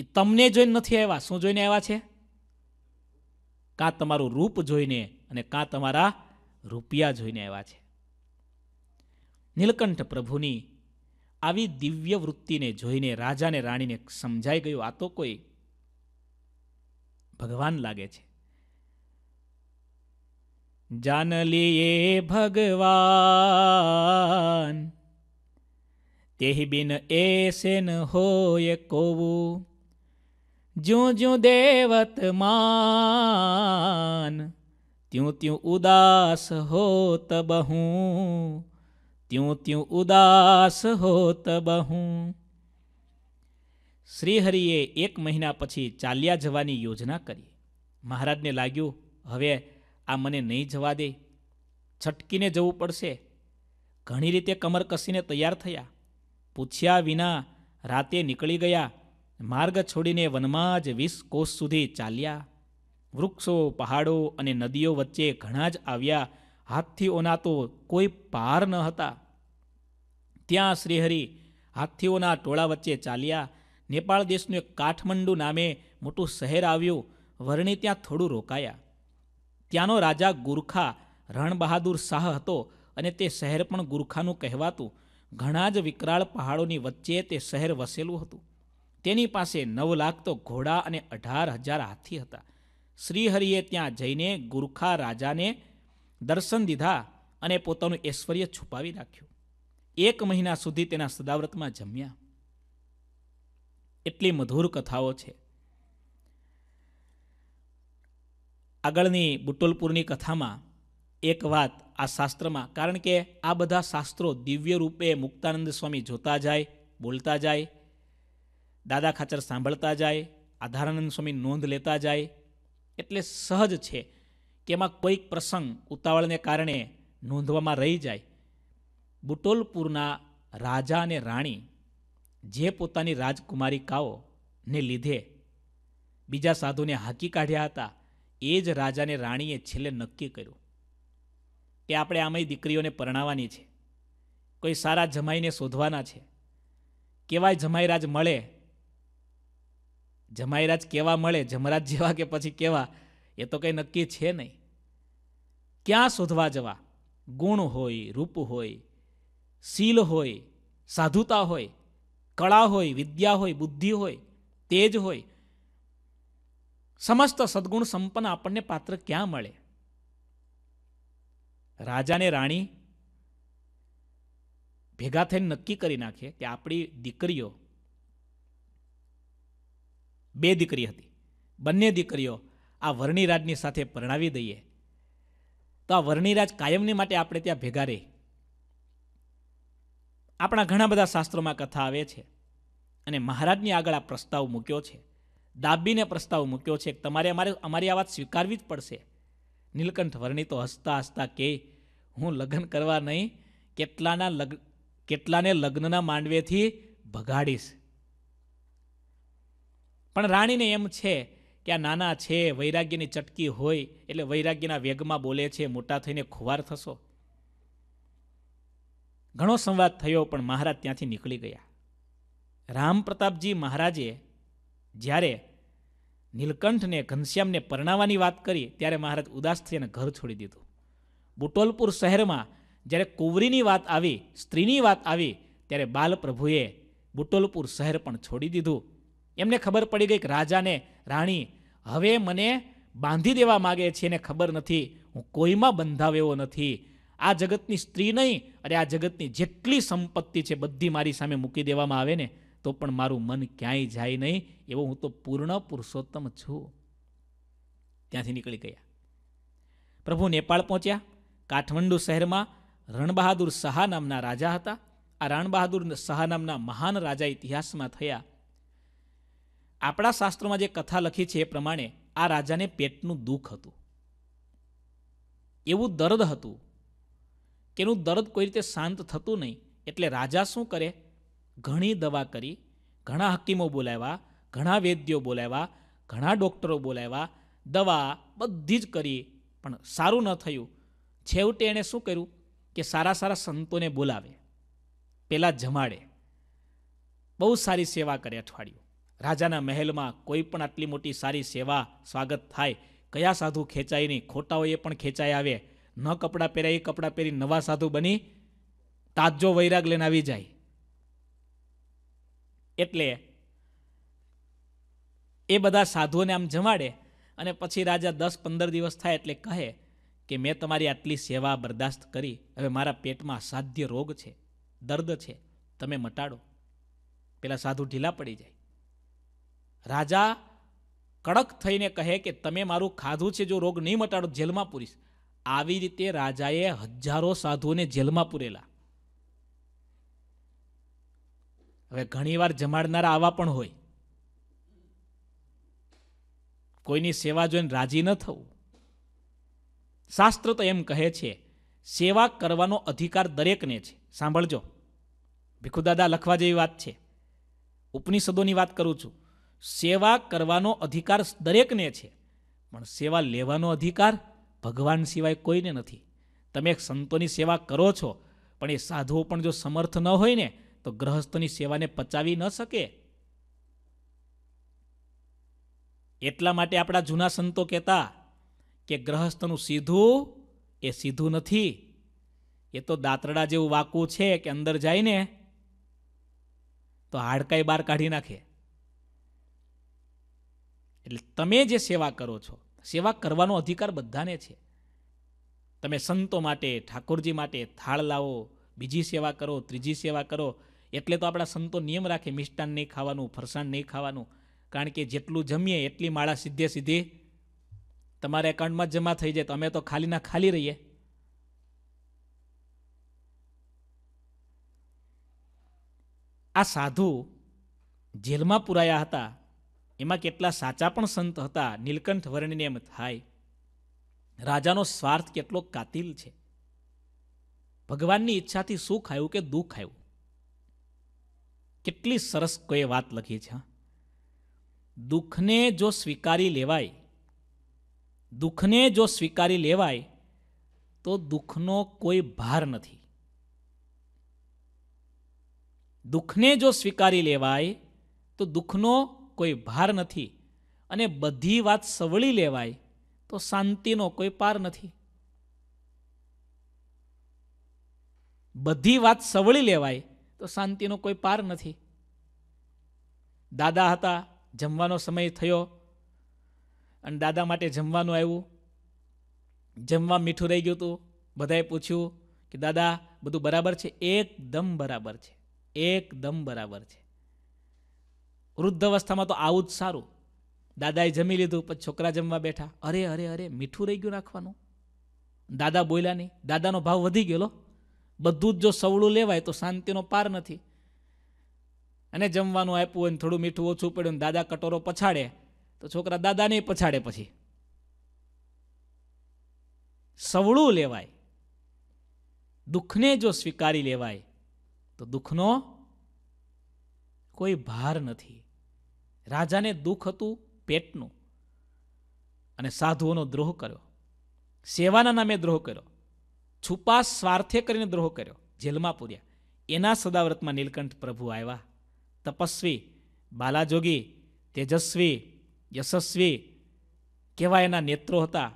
Speaker 1: એ તમને જોઈને નથી આવ્યા શું જોઈને આવ્યા છે કાં તમારું રૂપ જોઈને અને કાં તમારા રૂપિયા જોઈને આવ્યા છે નીલકંઠ પ્રભુની આવી દિવ્ય વૃત્તિને જોઈને રાજાને રાણીને સમજાઈ ગયું આ તો કોઈ ભગવાન લાગે છે જાન લીએ ભગવાન તેહી બિન એસેન હોય કોવું જ્યું જ્યું દેવત માન ત્યું ત્યું ઉદાસ હોત બહું ત્યું ત્યું ઉદાસ હોત બહું શ્રીહરિએ એક મહિના પછી ચાલ્યા જવાની યોજના કરી મહારાજને લાગ્યું હવે આ મને નહીં જવા દે છટકીને જવું પડશે ઘણી રીતે કમર કસીને તૈયાર થયા પૂછ્યા વિના રાતે નીકળી ગયા માર્ગ છોડીને વનમાં જ વીસ કોષ સુધી ચાલ્યા વૃક્ષો પહાડો અને નદીઓ વચ્ચે ઘણા જ આવ્યા હાથથી તો કોઈ પાર ન હતા ત્યાં શ્રીહરિ હાથીઓના ટોળા વચ્ચે ચાલ્યા નેપાળ દેશનું એક કાઠમંડુ નામે મોટું શહેર આવ્યું વર્ણી ત્યાં થોડું રોકાયા ત્યાંનો રાજા ગુરખા રણબહાદુર શાહ હતો અને તે શહેર પણ ગુરખાનું કહેવાતું ઘણા જ વિકરાળ પહાડોની વચ્ચે તે શહેર વસેલું હતું તેની પાસે નવ લાખ તો ઘોડા અને અઢાર હજાર હાથી હતા શ્રીહરિએ ત્યાં જઈને ગુરખા રાજાને દર્શન દીધા અને પોતાનું ઐશ્વર્ય છુપાવી રાખ્યું એક મહિના સુધી તેના સદાવ્રતમાં જમ્યા એટલી મધુર કથાઓ છે આગળની બુટોલપુરની કથામાં એક વાત આ શાસ્ત્રમાં કારણ કે આ બધા શાસ્ત્રો દિવ્ય રૂપે મુક્તાનંદ સ્વામી જોતા જાય બોલતા જાય દાદા ખાચર સાંભળતા જાય આધારાનંદ સ્વામી નોંધ લેતા જાય એટલે સહજ છે કે એમાં કોઈક પ્રસંગ ઉતાવળને કારણે નોંધવામાં રહી જાય બુટોલપુરના રાજા અને રાણી જે પોતાની રાજકુમારિકાઓને લીધે બીજા સાધુને હાંકી કાઢ્યા હતા એ જ રાજાને રાણીએ છેલ્લે નક્કી કર્યું કે આપણે આમય દીકરીઓને પરણાવવાની છે કોઈ સારા જમાઈને શોધવાના છે કેવાય જમાઈરાજ મળે જમાઈરાજ કેવા મળે જમરાજ જેવા કે પછી કેવા એ તો કંઈ નક્કી છે નહીં ક્યાં શોધવા જવા ગુણ હોય રૂપ હોય શીલ હોય સાધુતા હોય કળા હોય વિદ્યા હોય બુદ્ધિ હોય તેજ હોય સમસ્ત સદગુણ સંપન્ન આપણને પાત્ર ક્યાં મળે રાજાને રાણી ભેગા થઈને નક્કી કરી નાખે કે આપણી દીકરીઓ બે દીકરી હતી બંને દીકરીઓ આ વર્ણિરાજની સાથે પરણાવી દઈએ તો આ વર્ણિરાજ કાયમની માટે આપણે ત્યાં ભેગા રહી આપણા ઘણા બધા શાસ્ત્રોમાં કથા આવે છે અને મહારાજની આગળ આ પ્રસ્તાવ મૂક્યો છે દાબીને પ્રસ્તાવ મૂક્યો છે તમારે અમારે અમારી આ વાત સ્વીકારવી જ પડશે નીલકંઠ વર્ણી તો હસતા હસતા કે હું લગ્ન કરવા નહીં કેટલાના લગ કેટલાને લગ્નના માંડવેથી ભગાડીશ પણ રાણીને એમ છે કે આ નાના છે વૈરાગ્યની ચટકી હોય એટલે વૈરાગ્યના વેગમાં બોલે છે મોટા થઈને ખુવાર થશો ઘણો સંવાદ થયો પણ મહારાજ ત્યાંથી નીકળી ગયા રામ પ્રતાપજી મહારાજે જ્યારે નીલકંઠને ઘનશ્યામને પરણાવવાની વાત કરી ત્યારે મહારાજ ઉદાસ થઈ અને ઘર છોડી દીધું બુટોલપુર શહેરમાં જ્યારે કુંવરીની વાત આવી સ્ત્રીની વાત આવી ત્યારે બાલપ્રભુએ બુટોલપુર શહેર પણ છોડી દીધું એમને ખબર પડી ગઈ કે રાજાને રાણી હવે મને બાંધી દેવા માગે છે એને ખબર નથી હું કોઈમાં બંધાવ એવો નથી આ જગતની સ્ત્રી નહીં અરે આ જગતની જેટલી સંપત્તિ છે બધી મારી સામે મૂકી દેવામાં આવે ને તો પણ મારું મન ક્યાંય જાય નહીં એવો હું તો પૂર્ણ પુરુષોત્તમ છું ત્યાંથી નીકળી ગયા પ્રભુ નેપાળ પહોંચ્યા કાઠમંડુ શહેરમાં રણબહાદુર શાહ નામના રાજા હતા આ રણબહાદુર શાહ નામના મહાન રાજા ઇતિહાસમાં થયા આપણા શાસ્ત્રોમાં જે કથા લખી છે એ પ્રમાણે આ રાજાને પેટનું દુઃખ હતું એવું દર્દ હતું કે એનું દર્દ કોઈ રીતે શાંત થતું નહીં એટલે રાજા શું કરે ઘણી દવા કરી ઘણા હકીમો બોલાવ્યા ઘણા વૈદ્યો બોલાવ્યા ઘણા ડૉક્ટરો બોલાવ્યા દવા બધી જ કરી પણ સારું ન થયું છેવટે એણે શું કર્યું કે સારા સારા સંતોને બોલાવે પહેલાં જમાડે બહુ સારી સેવા કરે અઠવાડિયું રાજાના મહેલમાં કોઈ પણ આટલી મોટી સારી સેવા સ્વાગત થાય કયા સાધુ ખેંચાય નહીં ખોટાઓએ પણ ખેંચાઈ આવે ન કપડાં પહેર્યા એ કપડાં પહેરી નવા સાધુ બની તાજો વૈરાગ લઈને આવી જાય એટલે એ બધા સાધુઓને આમ જમાડે અને પછી રાજા દસ પંદર દિવસ થાય એટલે કહે કે મેં તમારી આટલી સેવા બરદાસ્ત કરી હવે મારા પેટમાં અસાધ્ય રોગ છે દર્દ છે તમે મટાડો પેલા સાધુ ઢીલા પડી જાય રાજા કડક થઈને કહે કે તમે મારું ખાધું છે જો રોગ નહીં મટાડો જેલમાં પૂરીશ આવી રીતે રાજાએ હજારો સાધુઓને જેલમાં પૂરેલા હવે ઘણીવાર જમાડનારા આવા પણ હોય કોઈની સેવા જોઈને રાજી ન થવું શાસ્ત્ર તો એમ કહે છે સેવા કરવાનો અધિકાર દરેકને છે સાંભળજો ભીખુદાદા લખવા જેવી વાત છે ઉપનિષદોની વાત કરું છું સેવા કરવાનો અધિકાર દરેકને છે પણ સેવા લેવાનો અધિકાર ભગવાન સિવાય કોઈને નથી તમે એક સંતોની સેવા કરો છો પણ એ સાધુઓ પણ જો સમર્થ ન હોય ને તો ગ્રહસ્થની સેવાને પચાવી ન શકે એટલા માટે આપણા જૂના સંતો કહેતા કે ગ્રહસ્થનું સીધું એ સીધું નથી એ તો દાંતરડા જેવું વાકું છે કે અંદર જાય ને તો હાડકાઈ બહાર કાઢી નાખે એટલે તમે જે સેવા કરો છો સેવા કરવાનો અધિકાર બધાને છે તમે સંતો માટે ઠાકોરજી માટે થાળ લાવો બીજી સેવા કરો ત્રીજી સેવા કરો એટલે તો આપણા સંતો નિયમ રાખે મિષ્ટાન નહીં ખાવાનું ફરસાણ નહીં ખાવાનું કારણ કે જેટલું જમીએ એટલી માળા સીધે સીધી તમારા એકાઉન્ટમાં જમા થઈ જાય તો અમે તો ખાલીના ખાલી રહીએ આ સાધુ જેલમાં પુરાયા હતા એમાં કેટલા સાચા પણ સંત હતા નીલકંઠ વર્ણિને એમ થાય રાજાનો સ્વાર્થ કેટલો કાતિલ છે ભગવાનની ઈચ્છાથી સુખ આવ્યું કે દુઃખ આવ્યું કેટલી સરસ કોઈ વાત લખી છે દુઃખને જો સ્વીકારી લેવાય દુઃખને જો સ્વીકારી લેવાય તો દુઃખનો કોઈ ભાર નથી દુઃખને જો સ્વીકારી લેવાય તો દુઃખનો કોઈ ભાર નથી અને બધી વાત સવળી લેવાય તો શાંતિનો કોઈ પાર નથી બધી વાત સવળી લેવાય તો શાંતિનો કોઈ પાર નથી દાદા હતા જમવાનો સમય થયો અને દાદા માટે જમવાનું આવ્યું જમવા મીઠું રહી ગયું હતું બધાએ પૂછ્યું કે દાદા બધું બરાબર છે એકદમ બરાબર છે એકદમ બરાબર છે વૃદ્ધ અવસ્થામાં તો આવું જ સારું દાદાએ જમી લીધું પછી છોકરા જમવા બેઠા અરે અરે અરે મીઠું રહી ગયું નાખવાનું દાદા બોલ્યા નહીં દાદાનો ભાવ વધી ગયેલો બધું જ જો સવળું લેવાય તો શાંતિનો પાર નથી અને જમવાનું આપ્યું હોય ને થોડું મીઠું ઓછું પડ્યું ને દાદા કટોરો પછાડે તો છોકરા દાદાને પછાડે પછી સવળું લેવાય દુઃખને જો સ્વીકારી લેવાય તો દુઃખનો કોઈ ભાર નથી રાજાને દુઃખ હતું પેટનું અને સાધુઓનો દ્રોહ કર્યો સેવાના નામે દ્રોહ કર્યો છુપા સ્વાર્થે કરીને દ્રોહ કર્યો જેલમાં પૂર્યા એના સદાવ્રતમાં નીલકંઠ પ્રભુ આવ્યા તપસ્વી બાલાજોગી તેજસ્વી યશસ્વી કેવા એના નેત્રો હતા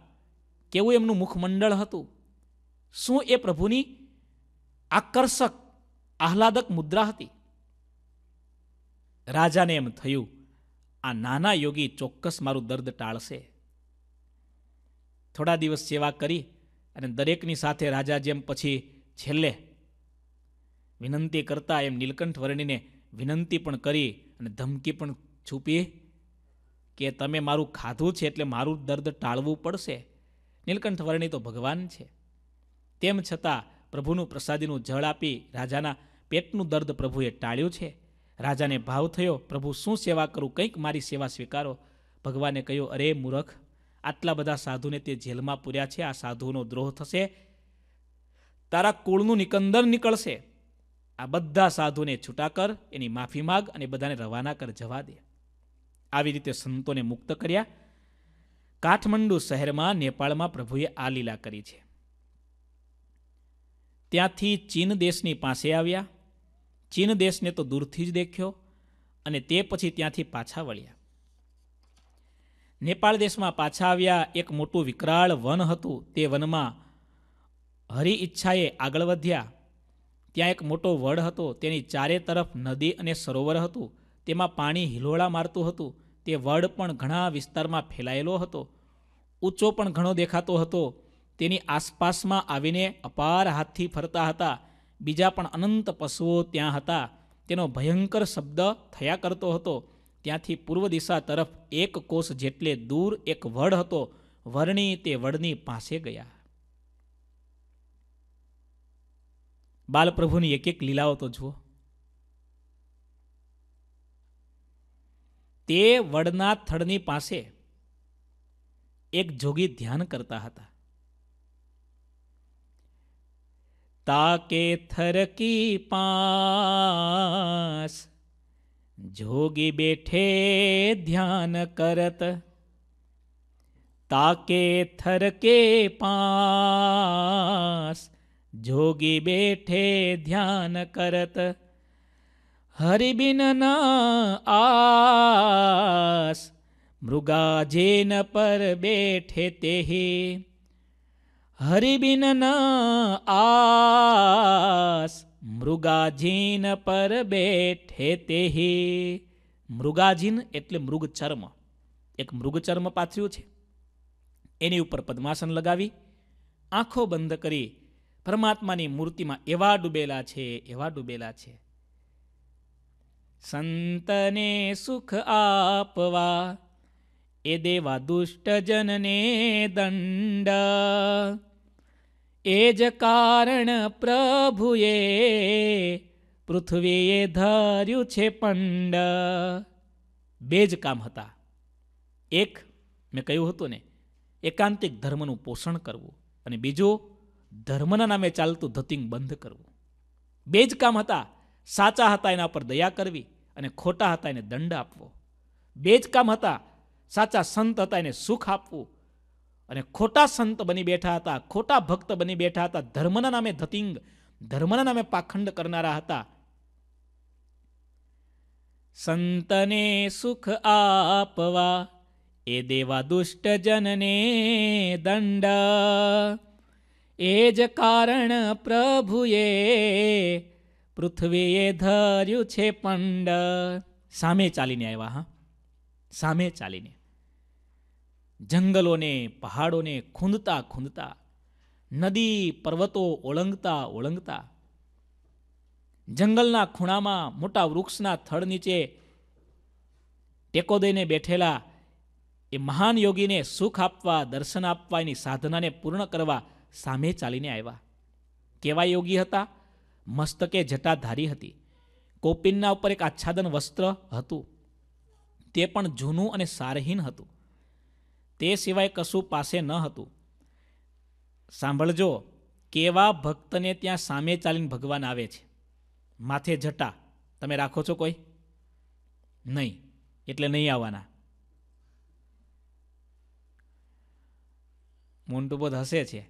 Speaker 1: કેવું એમનું મુખમંડળ હતું શું એ પ્રભુની આકર્ષક આહલાદક મુદ્રા હતી રાજાને એમ થયું આ નાના યોગી ચોક્કસ મારું દર્દ ટાળશે થોડા દિવસ સેવા કરી અને દરેકની સાથે રાજા જેમ પછી છેલ્લે વિનંતી કરતા એમ નીલકંઠ વર્ણીને વિનંતી પણ કરી અને ધમકી પણ છૂપી કે તમે મારું ખાધું છે એટલે મારું દર્દ ટાળવું પડશે નીલકંઠ વર્ણી તો ભગવાન છે તેમ છતાં પ્રભુનું પ્રસાદીનું જળ આપી રાજાના પેટનું દર્દ પ્રભુએ ટાળ્યું છે રાજાને ભાવ થયો પ્રભુ શું સેવા કરું કંઈક મારી સેવા સ્વીકારો ભગવાને કહ્યું અરે મૂરખ આટલા બધા સાધુને તે જેલમાં પૂર્યા છે આ સાધુઓનો દ્રોહ થશે તારા કુળનું નિકંદર નીકળશે આ બધા સાધુને છૂટા કર એની માફી માગ અને બધાને રવાના કર જવા દે આવી રીતે સંતોને મુક્ત કર્યા કાઠમંડુ શહેરમાં નેપાળમાં પ્રભુએ આ લીલા કરી છે ત્યાંથી ચીન દેશની પાસે આવ્યા ચીન દેશને તો દૂરથી જ દેખ્યો અને તે પછી ત્યાંથી પાછા વળ્યા નેપાળ દેશમાં પાછા આવ્યા એક મોટું વિકરાળ વન હતું તે વનમાં હરિ ઈચ્છાએ આગળ વધ્યા ત્યાં એક મોટો વડ હતો તેની ચારે તરફ નદી અને સરોવર હતું તેમાં પાણી હિલોળા મારતું હતું તે વડ પણ ઘણા વિસ્તારમાં ફેલાયેલો હતો ઊંચો પણ ઘણો દેખાતો હતો તેની આસપાસમાં આવીને અપાર હાથથી ફરતા હતા બીજા પણ અનંત પશુઓ ત્યાં હતા તેનો ભયંકર શબ્દ થયા કરતો હતો ત્યાંથી પૂર્વ દિશા તરફ એક કોષ જેટલે દૂર એક વડ હતો વરણી તે વડની પાસે ગયા બાલપ્રભુની એક એક લીલાઓ તો જુઓ તે વડના થડની પાસે એક જોગી ધ્યાન કરતા હતા ताके थर की पास जोगी बैठे ध्यान करत ताके थर के पास जोगी बैठे ध्यान करत हरिबिन न आस मृगा जेन पर बैठे ते ही હરિબિન આસ મૃગાજીન પર બેઠે તેહી મૃગાજીન એટલે મૃગચર્મ એક મૃગચર્મ પાથર્યું છે એની ઉપર પદ્માસન લગાવી આંખો બંધ કરી પરમાત્માની મૂર્તિમાં એવા ડૂબેલા છે એવા ડૂબેલા છે સંતને સુખ આપવા એ દેવા દુષ્ટ જનને દંડ એ જ કારણ પ્રભુએ પૃથ્વીએ ધર્યું છે પંડ બે જ કામ હતા એક મેં કહ્યું હતું ને એકાંતિક ધર્મનું પોષણ કરવું અને બીજું ધર્મના નામે ચાલતું ધતિંગ બંધ કરવું બે જ કામ હતા સાચા હતા એના પર દયા કરવી અને ખોટા હતા એને દંડ આપવો બે જ કામ હતા સાચા સંત હતા એને સુખ આપવું અને ખોટા સંત બની બેઠા હતા ખોટા ભક્ત બની બેઠા હતા ધર્મના નામે ધતિંગ ધર્મના નામે પાખંડ કરનારા હતા સંતને સુખ આપવા એ દેવા દુષ્ટ જનને દંડ એ જ કારણ પ્રભુએ પૃથ્વીએ ધર્યું છે પંડ સામે ચાલીને આવ્યા હા સામે ચાલીને જંગલોને પહાડોને ખૂંદતા ખૂંદતા નદી પર્વતો ઓળંગતા ઓળંગતા જંગલના ખૂણામાં મોટા વૃક્ષના થડ નીચે ટેકો દઈને બેઠેલા એ મહાન યોગીને સુખ આપવા દર્શન આપવા એની સાધનાને પૂર્ણ કરવા સામે ચાલીને આવ્યા કેવા યોગી હતા મસ્તકે જટાધારી હતી કોપિનના ઉપર એક આચ્છાદન વસ્ત્ર હતું તે પણ જૂનું અને સારહીન હતું તે સિવાય કશું પાસે ન હતું સાંભળજો કેવા ભક્તને ત્યાં સામે ચાલીને ભગવાન આવે છે માથે જટા તમે રાખો છો કોઈ નહીં એટલે નહીં આવવાના મોન્ટુબોધ હશે છે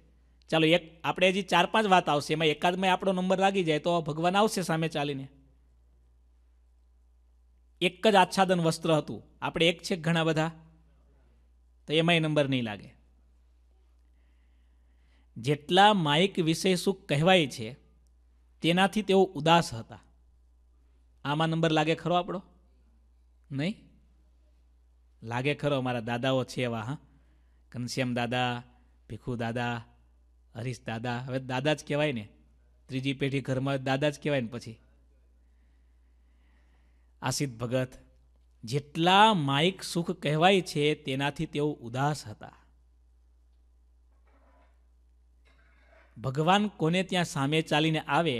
Speaker 1: ચાલો એક આપણે હજી ચાર પાંચ વાત આવશે એમાં એકાદમાં આપણો નંબર લાગી જાય તો ભગવાન આવશે સામે ચાલીને એક જ આચ્છાદન વસ્ત્ર હતું આપણે એક છે ઘણા બધા તો એમાંય નંબર નહીં લાગે જેટલા માઇક વિશે શું કહેવાય છે તેનાથી તેઓ ઉદાસ હતા આમાં નંબર લાગે ખરો આપણો નહીં લાગે ખરો અમારા દાદાઓ છે એવા હા ઘનશ્યામ દાદા ભીખુ દાદા હરીશ દાદા હવે દાદા જ કહેવાય ને ત્રીજી પેઢી ઘરમાં દાદા જ કહેવાય ને પછી આસિત ભગત જેટલા માયિક સુખ કહેવાય છે તેનાથી તેઓ ઉદાસ હતા ભગવાન કોને ત્યાં સામે ચાલીને આવે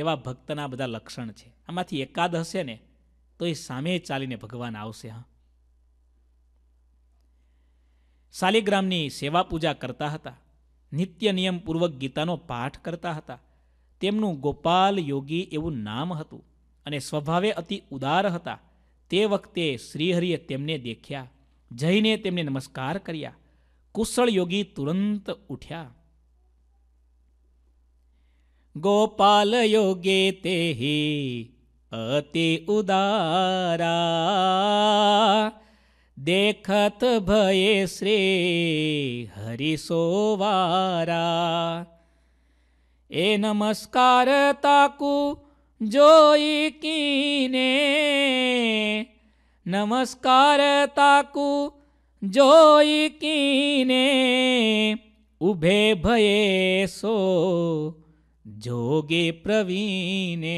Speaker 1: એવા ભક્તના બધા લક્ષણ છે આમાંથી એકાદ હશે ને તો એ સામે ચાલીને ભગવાન આવશે હા શાલિગ્રામની સેવા પૂજા કરતા હતા નિત્ય નિયમપૂર્વક ગીતાનો પાઠ કરતા હતા તેમનું ગોપાલ યોગી એવું નામ હતું અને સ્વભાવે અતિ ઉદાર હતા ते वक्त श्रीहरिए तमने देखा जाइने तमने नमस्कार कर कुशल योगी तुरंत उठ्या गोपाल योगे ते ही अति उदारा देखत भय श्री हरिशोवारा ए नमस्कार ताकू જોઈ કીને નમસ્કાર તાકુ જોઈ કીને ઉભે ભયે સો જોગે પ્રવીને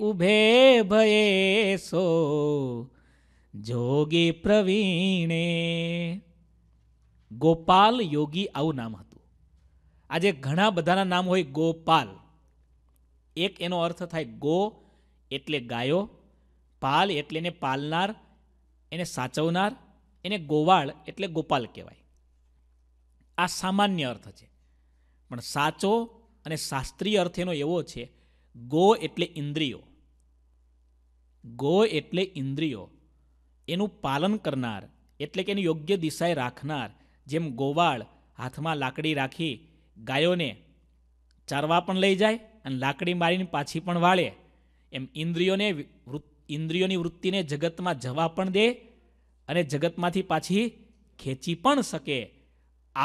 Speaker 1: ઉભે ભયે સો જોગી પ્રવીણે ગોપાલ યોગી આવું નામ હતું આજે ઘણા બધાના નામ હોય ગોપાલ એક એનો અર્થ થાય ગો એટલે ગાયો પાલ એટલે એને પાલનાર એને સાચવનાર એને ગોવાળ એટલે ગોપાલ કહેવાય આ સામાન્ય અર્થ છે પણ સાચો અને શાસ્ત્રીય અર્થ એનો એવો છે ગો એટલે ઇન્દ્રિયો ગો એટલે ઇન્દ્રિયો એનું પાલન કરનાર એટલે કે એની યોગ્ય દિશાએ રાખનાર જેમ ગોવાળ હાથમાં લાકડી રાખી ગાયોને ચારવા પણ લઈ જાય અને લાકડી મારીને પાછી પણ વાળે એમ ઇન્દ્રિયોને ઇન્દ્રિયોની વૃત્તિને જગતમાં જવા પણ દે અને જગતમાંથી પાછી ખેંચી પણ શકે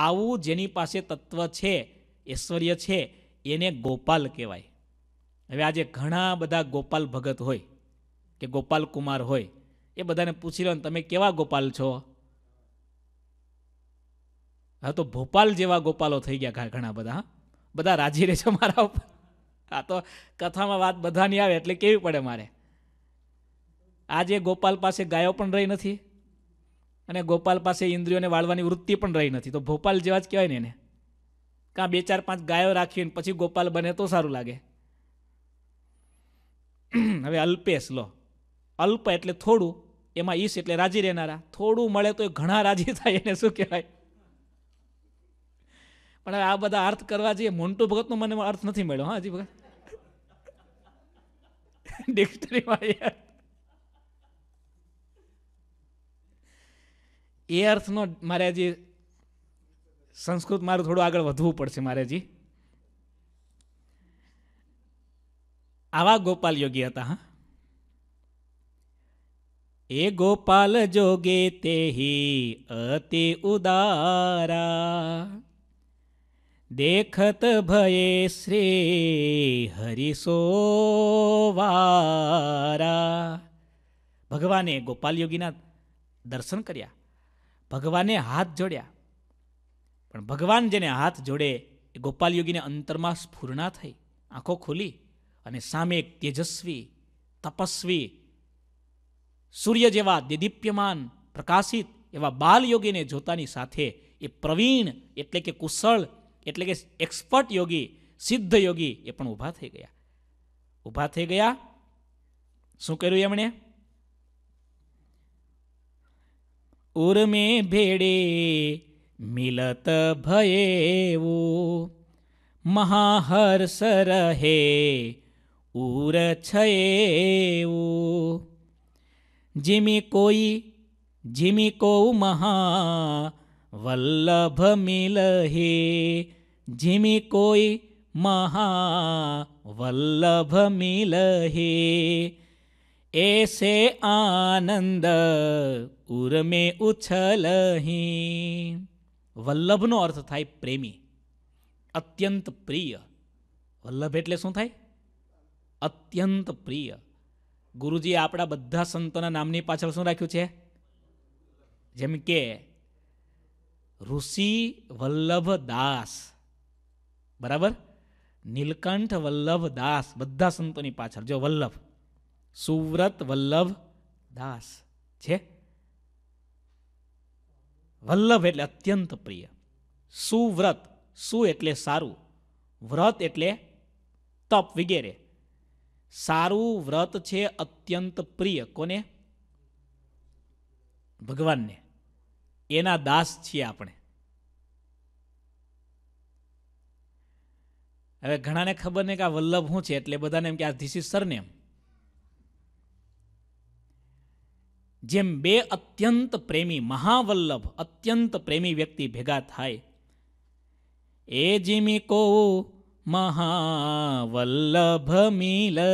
Speaker 1: આવું જેની પાસે તત્વ છે ઐશ્વર્ય છે એને ગોપાલ કહેવાય હવે આજે ઘણા બધા ગોપાલ ભગત હોય કે ગોપાલ કુમાર હોય એ બધાને પૂછી લો તમે કેવા ગોપાલ છો હા તો ભોપાલ જેવા ગોપાલો થઈ ગયા ઘણા બધા બધા રાજી રહે છે મારા ઉપર આ તો કથામાં વાત બધાની આવે એટલે કેવી પડે મારે આજે ગોપાલ પાસે ગાયો પણ રહી નથી અને ગોપાલ પાસે ઇન્દ્રિયોને વાળવાની વૃત્તિ પણ રહી નથી તો ભોપાલ જેવા જ કહેવાય ને એને કાં બે ચાર પાંચ ગાયો રાખીને પછી ગોપાલ બને તો સારું લાગે <clears throat> હવે અલ્પેશ લો અલ્પ એટલે થોડું એમાં ઈશ એટલે રાજી રહેનારા થોડું મળે તો એ ઘણા રાજી થાય એને શું કહેવાય પણ હવે આ બધા અર્થ કરવા જઈએ મોન્ટુ ભગતનો મને અર્થ નથી મળ્યો હા હજી ભગત ડિક્શનરીમાં <laughs> એ અર્થનો મારે હજી સંસ્કૃત મારું થોડું આગળ વધવું પડશે મારે હજી આવા ગોપાલ યોગી હતા હા એ ગોપાલ જોગે તે અતિ ઉદારા દેખત ભયે શ્રી હરિસો વારા ભગવાને ગોપાલ યોગીના દર્શન કર્યા ભગવાને હાથ જોડ્યા પણ ભગવાન જેને હાથ જોડે એ ગોપાલ યોગીને અંતરમાં સ્ફૂર્ણા થઈ આંખો ખુલી અને સામે એક તેજસ્વી તપસ્વી સૂર્ય જેવા દિદીપ્યમાન પ્રકાશિત એવા બાલ યોગીને જોતાની સાથે એ પ્રવીણ એટલે કે કુશળ એટલે કે એક્સપર્ટ યોગી સિદ્ધ યોગી એ પણ ઊભા થઈ ગયા ઊભા થઈ ગયા શું કર્યું એમણે ઉર્મે ભેડે મિલત ભયેવું મહાહર્ષ રહે ઉર છયેવું જીમી કોઈ જીમી કોઉ મહા વલ્લભ મિલહે જીમી કોઈ મહા વલ્લભ મિલહે એસે આનંદ ઉરમે ઉછલહી વલ્લભનો અર્થ થાય પ્રેમી અત્યંત પ્રિય વલ્લભ એટલે શું થાય અત્યંત પ્રિય ગુરુજીએ આપણા બધા સંતોના નામની પાછળ શું રાખ્યું છે જેમ કે ઋષિ વલ્લભ દાસ બરાબર નીલકંઠ વલ્લભ દાસ બધા સંતોની પાછળ જો વલ્લભ સુવ્રત વલ્લભ દાસ છે વલ્લભ એટલે અત્યંત પ્રિય સુવ્રત સુ એટલે સારું વ્રત એટલે તપ વગેરે સારું વ્રત છે અત્યંત પ્રિય કોને ભગવાનને એના દાસ છીએ આપણે હવે ઘણાને ખબર નહીં કે આ વલ્લભ શું છે એટલે બધાને એમ કે આ ધીસ ઇઝ સરનેમ જેમ બે અત્યંત પ્રેમી મહાવલ્લભ અત્યંત પ્રેમી વ્યક્તિ ભેગા થાય એ જીમી કો મહાવલ્લભ મિલહે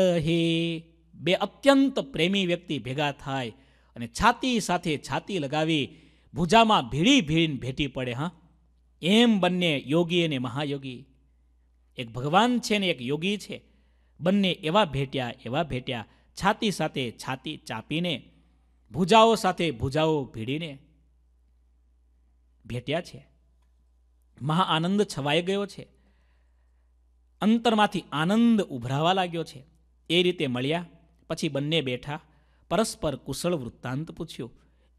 Speaker 1: બે અત્યંત પ્રેમી વ્યક્તિ ભેગા થાય અને છાતી સાથે છાતી લગાવી ભુજામાં ભીડી ભીડીને ભેટી પડે હા એમ બંને યોગી અને મહાયોગી એક ભગવાન છે ને એક યોગી છે બંને એવા ભેટ્યા એવા ભેટ્યા છાતી સાથે છાતી ચાપીને ભૂજાઓ સાથે ભૂજાઓ ભીડીને ભેટ્યા છે મહાઆનંદ છવાઈ ગયો છે અંતરમાંથી આનંદ ઉભરાવા લાગ્યો છે એ રીતે મળ્યા પછી બંને બેઠા પરસ્પર કુશળ વૃત્તાંત પૂછ્યું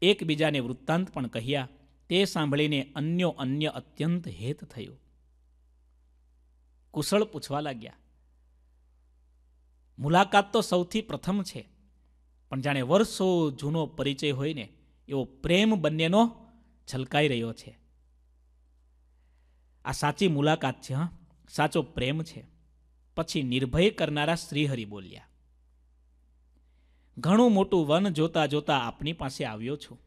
Speaker 1: એકબીજાને વૃત્તાંત પણ કહ્યા તે સાંભળીને અન્યો અન્ય અત્યંત હેત થયો કુશળ પૂછવા લાગ્યા મુલાકાત તો સૌથી પ્રથમ છે પણ જાણે વર્ષો જૂનો પરિચય હોયને એવો પ્રેમ બંનેનો છલકાઈ રહ્યો છે આ સાચી મુલાકાત છે હા સાચો પ્રેમ છે પછી નિર્ભય કરનારા શ્રીહરિ બોલ્યા ઘણું મોટું વન જોતા જોતા આપની પાસે આવ્યો છું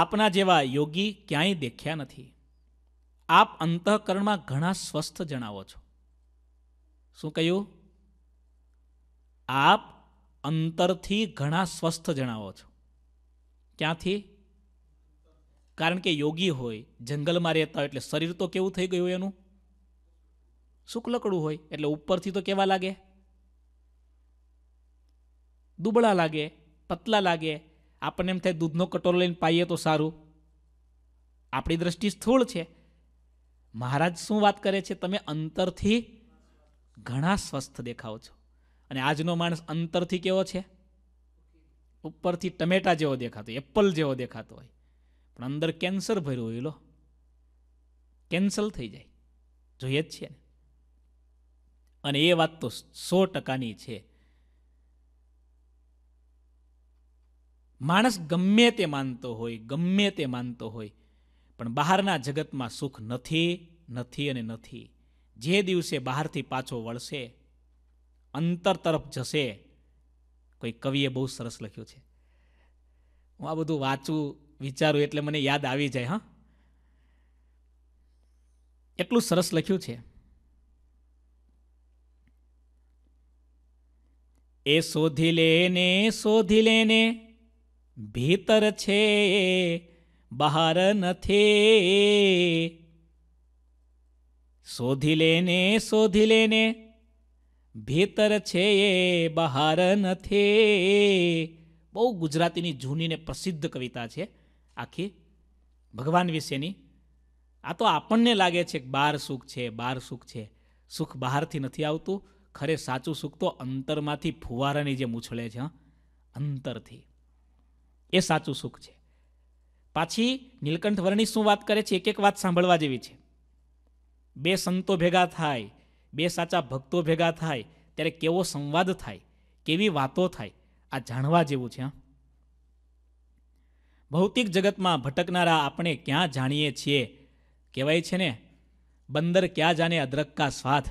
Speaker 1: આપના જેવા યોગી ક્યાંય દેખ્યા નથી આપ અંતઃકરણમાં ઘણા સ્વસ્થ જણાવો છો શું કહ્યું આપ અંતરથી ઘણા સ્વસ્થ જણાવો છો ક્યાંથી કારણ કે યોગી હોય જંગલમાં રહેતા એટલે શરીર તો કેવું થઈ ગયું એનું શુક્લકડું હોય એટલે ઉપરથી તો કેવા લાગે દુબળા લાગે પતલા લાગે આપણને એમ થાય દૂધનો કટોરો લઈને પાઈએ તો સારું આપણી દ્રષ્ટિ સ્થૂળ છે મહારાજ શું વાત કરે છે તમે અંતરથી ઘણા સ્વસ્થ દેખાઓ છો અને આજનો માણસ અંતરથી કેવો છે ઉપરથી ટમેટા જેવો દેખાતો હોય એપલ જેવો દેખાતો હોય પણ અંદર કેન્સર ભર્યું હોય લો કેન્સલ થઈ જાય જોઈએ જ છે અને એ વાત તો સો ટકાની છે માણસ ગમે તે માનતો હોય ગમે તે માનતો હોય પણ બહારના જગતમાં સુખ નથી નથી અને નથી જે દિવસે બહારથી પાછો વળશે અંતર તરફ જશે કોઈ કવિએ બહુ સરસ લખ્યું છે હું આ બધું વાંચું વિચારું એટલે મને યાદ આવી જાય હા એટલું સરસ લખ્યું છે એ શોધી લેને શોધી લેને ભીતર છે બહાર નથી શોધી લેને શોધી લેને ભીતર છે એ બહાર નથી બહુ ગુજરાતીની જૂની ને પ્રસિદ્ધ કવિતા છે આખી ભગવાન વિશેની આ તો આપણને લાગે છે બાર સુખ છે બાર સુખ છે સુખ બહારથી નથી આવતું ખરે સાચું સુખ તો અંતરમાંથી ફુવારાની જે મૂછળે છે અંતરથી એ સાચું સુખ છે પાછી નીલકંઠ વર્ણી શું વાત કરે છે એક એક વાત સાંભળવા જેવી છે બે સંતો ભેગા થાય બે સાચા ભક્તો ભેગા થાય ત્યારે કેવો સંવાદ થાય કેવી વાતો થાય આ જાણવા જેવું છે ભૌતિક જગતમાં ભટકનારા આપણે ક્યાં જાણીએ છીએ કહેવાય છે ને બંદર ક્યાં જાણે અદરક કા સ્વાદ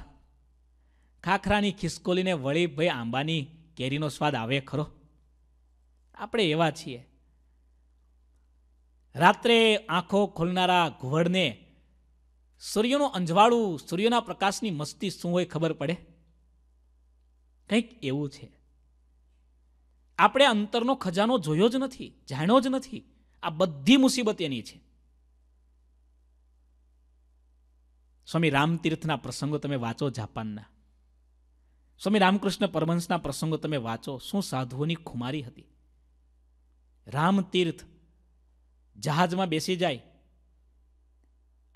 Speaker 1: ખાખરાની ખિસકોલીને વળી ભાઈ આંબાની કેરીનો સ્વાદ આવે ખરો આપણે એવા છીએ રાત્રે આંખો ખોલનારા ઘુવડને સૂર્યનું અંજવાળું સૂર્યના પ્રકાશની મસ્તી શું હોય ખબર પડે કંઈક એવું છે આપણે અંતરનો ખજાનો જોયો જ નથી જાણ્યો જ નથી આ બધી મુસીબત એની છે સ્વામી રામતીર્થના પ્રસંગો તમે વાંચો જાપાનના સ્વામી રામકૃષ્ણ પરમંશના પ્રસંગો તમે વાંચો શું સાધુઓની ખુમારી હતી રામતીર્થ જહાજમાં બેસી જાય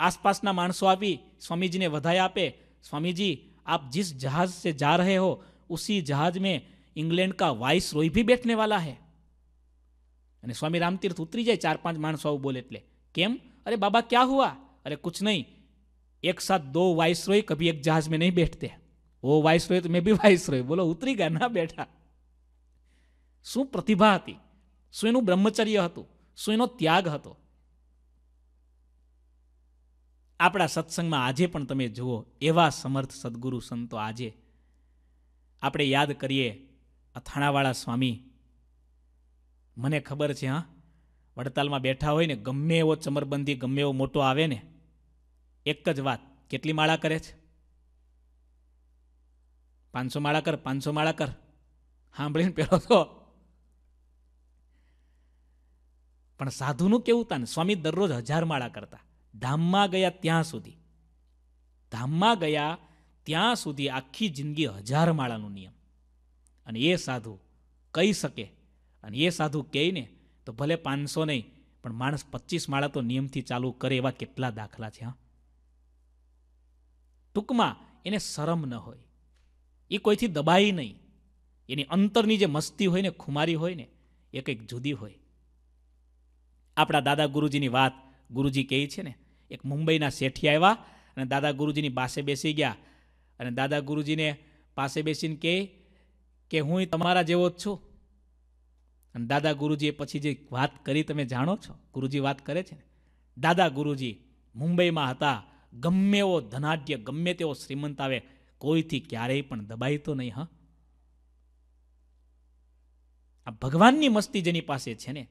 Speaker 1: આસપાસના માણસો આવી સ્વામીજીને વધાઈ આપે સ્વામીજી આપ जिस જહાજ સે જા રહે હો ઉસી जहाज में इंग्लैंड का वाइस रोय भी बैठने वाला है અને સ્વામી રામતીર્થ ઉતરી જાય ચાર પાંચ માણસો આવું બોલે એટલે કેમ અરે બાબા ક્યાં હુઆ અરે કુછ નહીં એક સાથ દો વાઇસ રોય કભી એક જહાજ મેં નહીં બેઠતે ઓ વાઇસ રોય તો મેં બી વાઇસ રોય બોલો ઉતરી ગયા ના બેઠા શું પ્રતિભા હતી શું એનું બ્રહ્મચર્ય હતું શું એનો ત્યાગ હતો આપણા સત્સંગમાં આજે પણ તમે જુઓ એવા સમર્થ સદગુરુ સંતો આજે આપણે યાદ કરીએ અથાણાવાળા સ્વામી મને ખબર છે હા વડતાલમાં બેઠા હોય ને ગમે એવો ચમરબંધી ગમે એવો મોટો આવે ને એક જ વાત કેટલી માળા કરે છે પાંચસો માળા કર પાંચસો માળા કર સાંભળીને પેલો તો પણ સાધુનું કેવું તાને સ્વામી દરરોજ હજાર માળા કરતા ધામમાં ગયા ત્યાં સુધી ધામમાં ગયા ત્યાં સુધી આખી જિંદગી હજાર માળાનો નિયમ અને એ સાધુ કહી શકે અને એ સાધુ કહે ને તો ભલે પાંચસો નહીં પણ માણસ પચીસ માળા તો નિયમથી ચાલુ કરે એવા કેટલા દાખલા છે હા ટૂંકમાં એને શરમ ન હોય એ કોઈથી દબાઈ નહીં એની અંતરની જે મસ્તી હોય ને ખુમારી હોય ને એ કંઈક જુદી હોય આપણા દાદા ગુરુજીની વાત ગુરુજી કહે છે ને એક મુંબઈના શેઠી આવ્યા અને દાદા ગુરુજીની પાસે બેસી ગયા અને દાદા ગુરુજીને પાસે બેસીને કહે કે હું તમારા જેવો જ છું અને દાદા ગુરુજીએ પછી જે વાત કરી તમે જાણો છો ગુરુજી વાત કરે છે ને દાદા ગુરુજી મુંબઈમાં હતા ગમે એવો ધનાઢ્ય ગમે તેવો શ્રીમંત આવે કોઈથી ક્યારેય પણ દબાય તો નહીં હા આ ભગવાનની મસ્તી જેની પાસે છે ને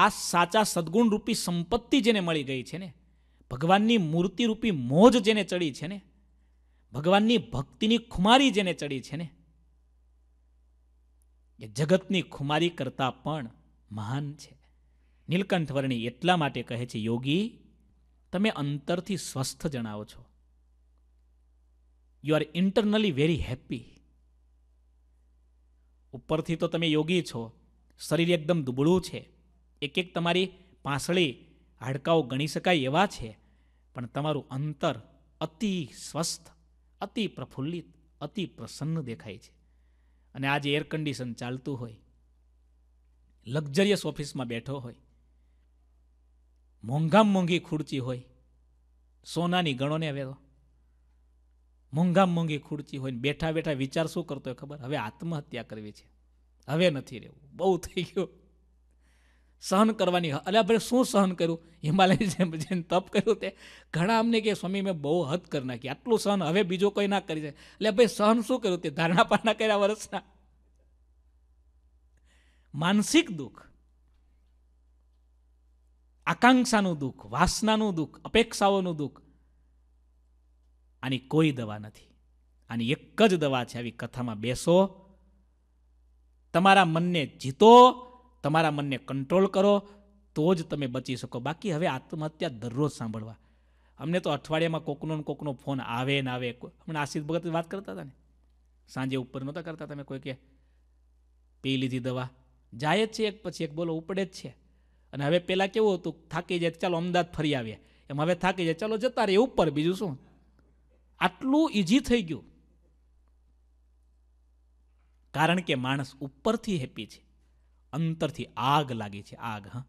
Speaker 1: આ સાચા સદગુણરૂપી સંપત્તિ જેને મળી ગઈ છે ને ભગવાનની મૂર્તિરૂપી મોજ જેને ચડી છે ને ભગવાનની ભક્તિની ખુમારી જેને ચડી છે ને એ જગતની ખુમારી કરતાં પણ મહાન છે નીલકંઠવર્ણી એટલા માટે કહે છે યોગી તમે અંતરથી સ્વસ્થ જણાવો છો you are internally very happy ઉપરથી તો તમે યોગી છો શરીર એકદમ દુબળું છે એક એક તમારી પાંસળી હાડકાઓ ગણી શકાય એવા છે પણ તમારું અંતર અતિ સ્વસ્થ અતિ પ્રફુલ્લિત અતિ પ્રસન્ન દેખાય છે અને આજે એર કન્ડિશન ચાલતું હોય લક્ઝરિયસ ઓફિસમાં બેઠો હોય મોંઘામ મોંઘી ખુરચી હોય સોનાની ગણોને હવે મોંઘામ મોંઘી ખુરચી હોય બેઠા બેઠા વિચાર શું કરતો હોય ખબર હવે આત્મહત્યા કરવી છે હવે નથી રહેવું બહુ થઈ ગયું સહન કરવાની અલ્યા ભાઈ શું સહન કર્યું હિમાલય જેમ જેમ તપ કર્યું તે ઘણા અમને કે સ્વામી મેં બહુ હદ કરી નાખી આટલું સહન હવે બીજો કોઈ ના કરી જાય એટલે ભાઈ સહન શું કર્યું તે ધારણા પાના કર્યા વર્ષના માનસિક દુઃખ આકાંક્ષાનું દુઃખ વાસનાનું દુઃખ અપેક્ષાઓનું દુઃખ આની કોઈ દવા નથી આની એક જ દવા છે આવી કથામાં બેસો તમારા મનને જીતો તમારા મનને કંટ્રોલ કરો તો જ તમે બચી શકો બાકી હવે આત્મહત્યા દરરોજ સાંભળવા અમને તો અઠવાડિયામાં કોકનો ને કોકનો ફોન આવે ને આવે હમણાં આશિષ ભગત વાત કરતા હતા ને સાંજે ઉપર નહોતા કરતા તમે કોઈ કે પી લીધી દવા જાય જ છે એક પછી એક બોલો ઉપડે જ છે અને હવે પહેલાં કેવું હતું થાકી જાય ચાલો અમદાવાદ ફરી આવીએ એમ હવે થાકી જાય ચાલો જતા રહે ઉપર બીજું શું આટલું ઇઝી થઈ ગયું કારણ કે માણસ ઉપરથી હેપી છે અંતરથી આગ લાગી છે આગ હા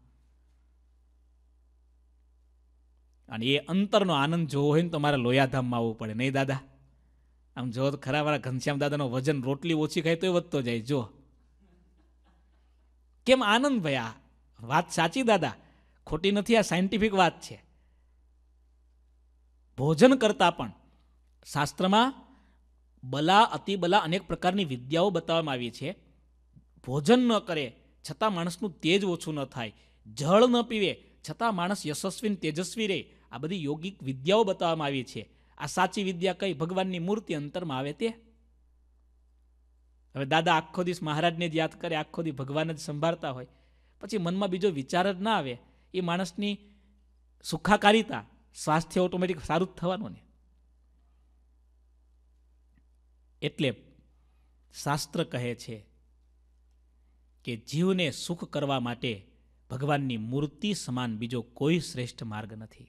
Speaker 1: અને એ અંતરનો આનંદ જોવો હોય ને તો મારે લોયાધામમાં આવવું પડે નહીં દાદા આમ જો ખરા મારા ઘનશ્યામ દાદાનો વજન રોટલી ઓછી ખાય તો એ વધતો જાય જો કેમ આનંદ ભાઈ આ વાત સાચી દાદા ખોટી નથી આ સાયન્ટિફિક વાત છે ભોજન કરતાં પણ શાસ્ત્રમાં બલા અતિબલા અનેક પ્રકારની વિદ્યાઓ બતાવવામાં આવી છે ભોજન ન કરે છતાં માણસનું તેજ ઓછું ન થાય જળ ન પીવે છતાં માણસ યશસ્વી તેજસ્વી રહે આ બધી યોગિક વિદ્યાઓ બતાવવામાં આવી છે આ સાચી વિદ્યા કઈ ભગવાનની મૂર્તિ અંતરમાં આવે તે હવે દાદા આખો દિવસ મહારાજને જ યાદ કરે આખો દિવસ ભગવાન જ સંભાળતા હોય પછી મનમાં બીજો વિચાર જ ના આવે એ માણસની સુખાકારીતા સ્વાસ્થ્ય ઓટોમેટિક સારું જ થવાનું ને એટલે શાસ્ત્ર કહે છે કે જીવને સુખ કરવા માટે ભગવાનની મૂર્તિ સમાન બીજો કોઈ શ્રેષ્ઠ માર્ગ નથી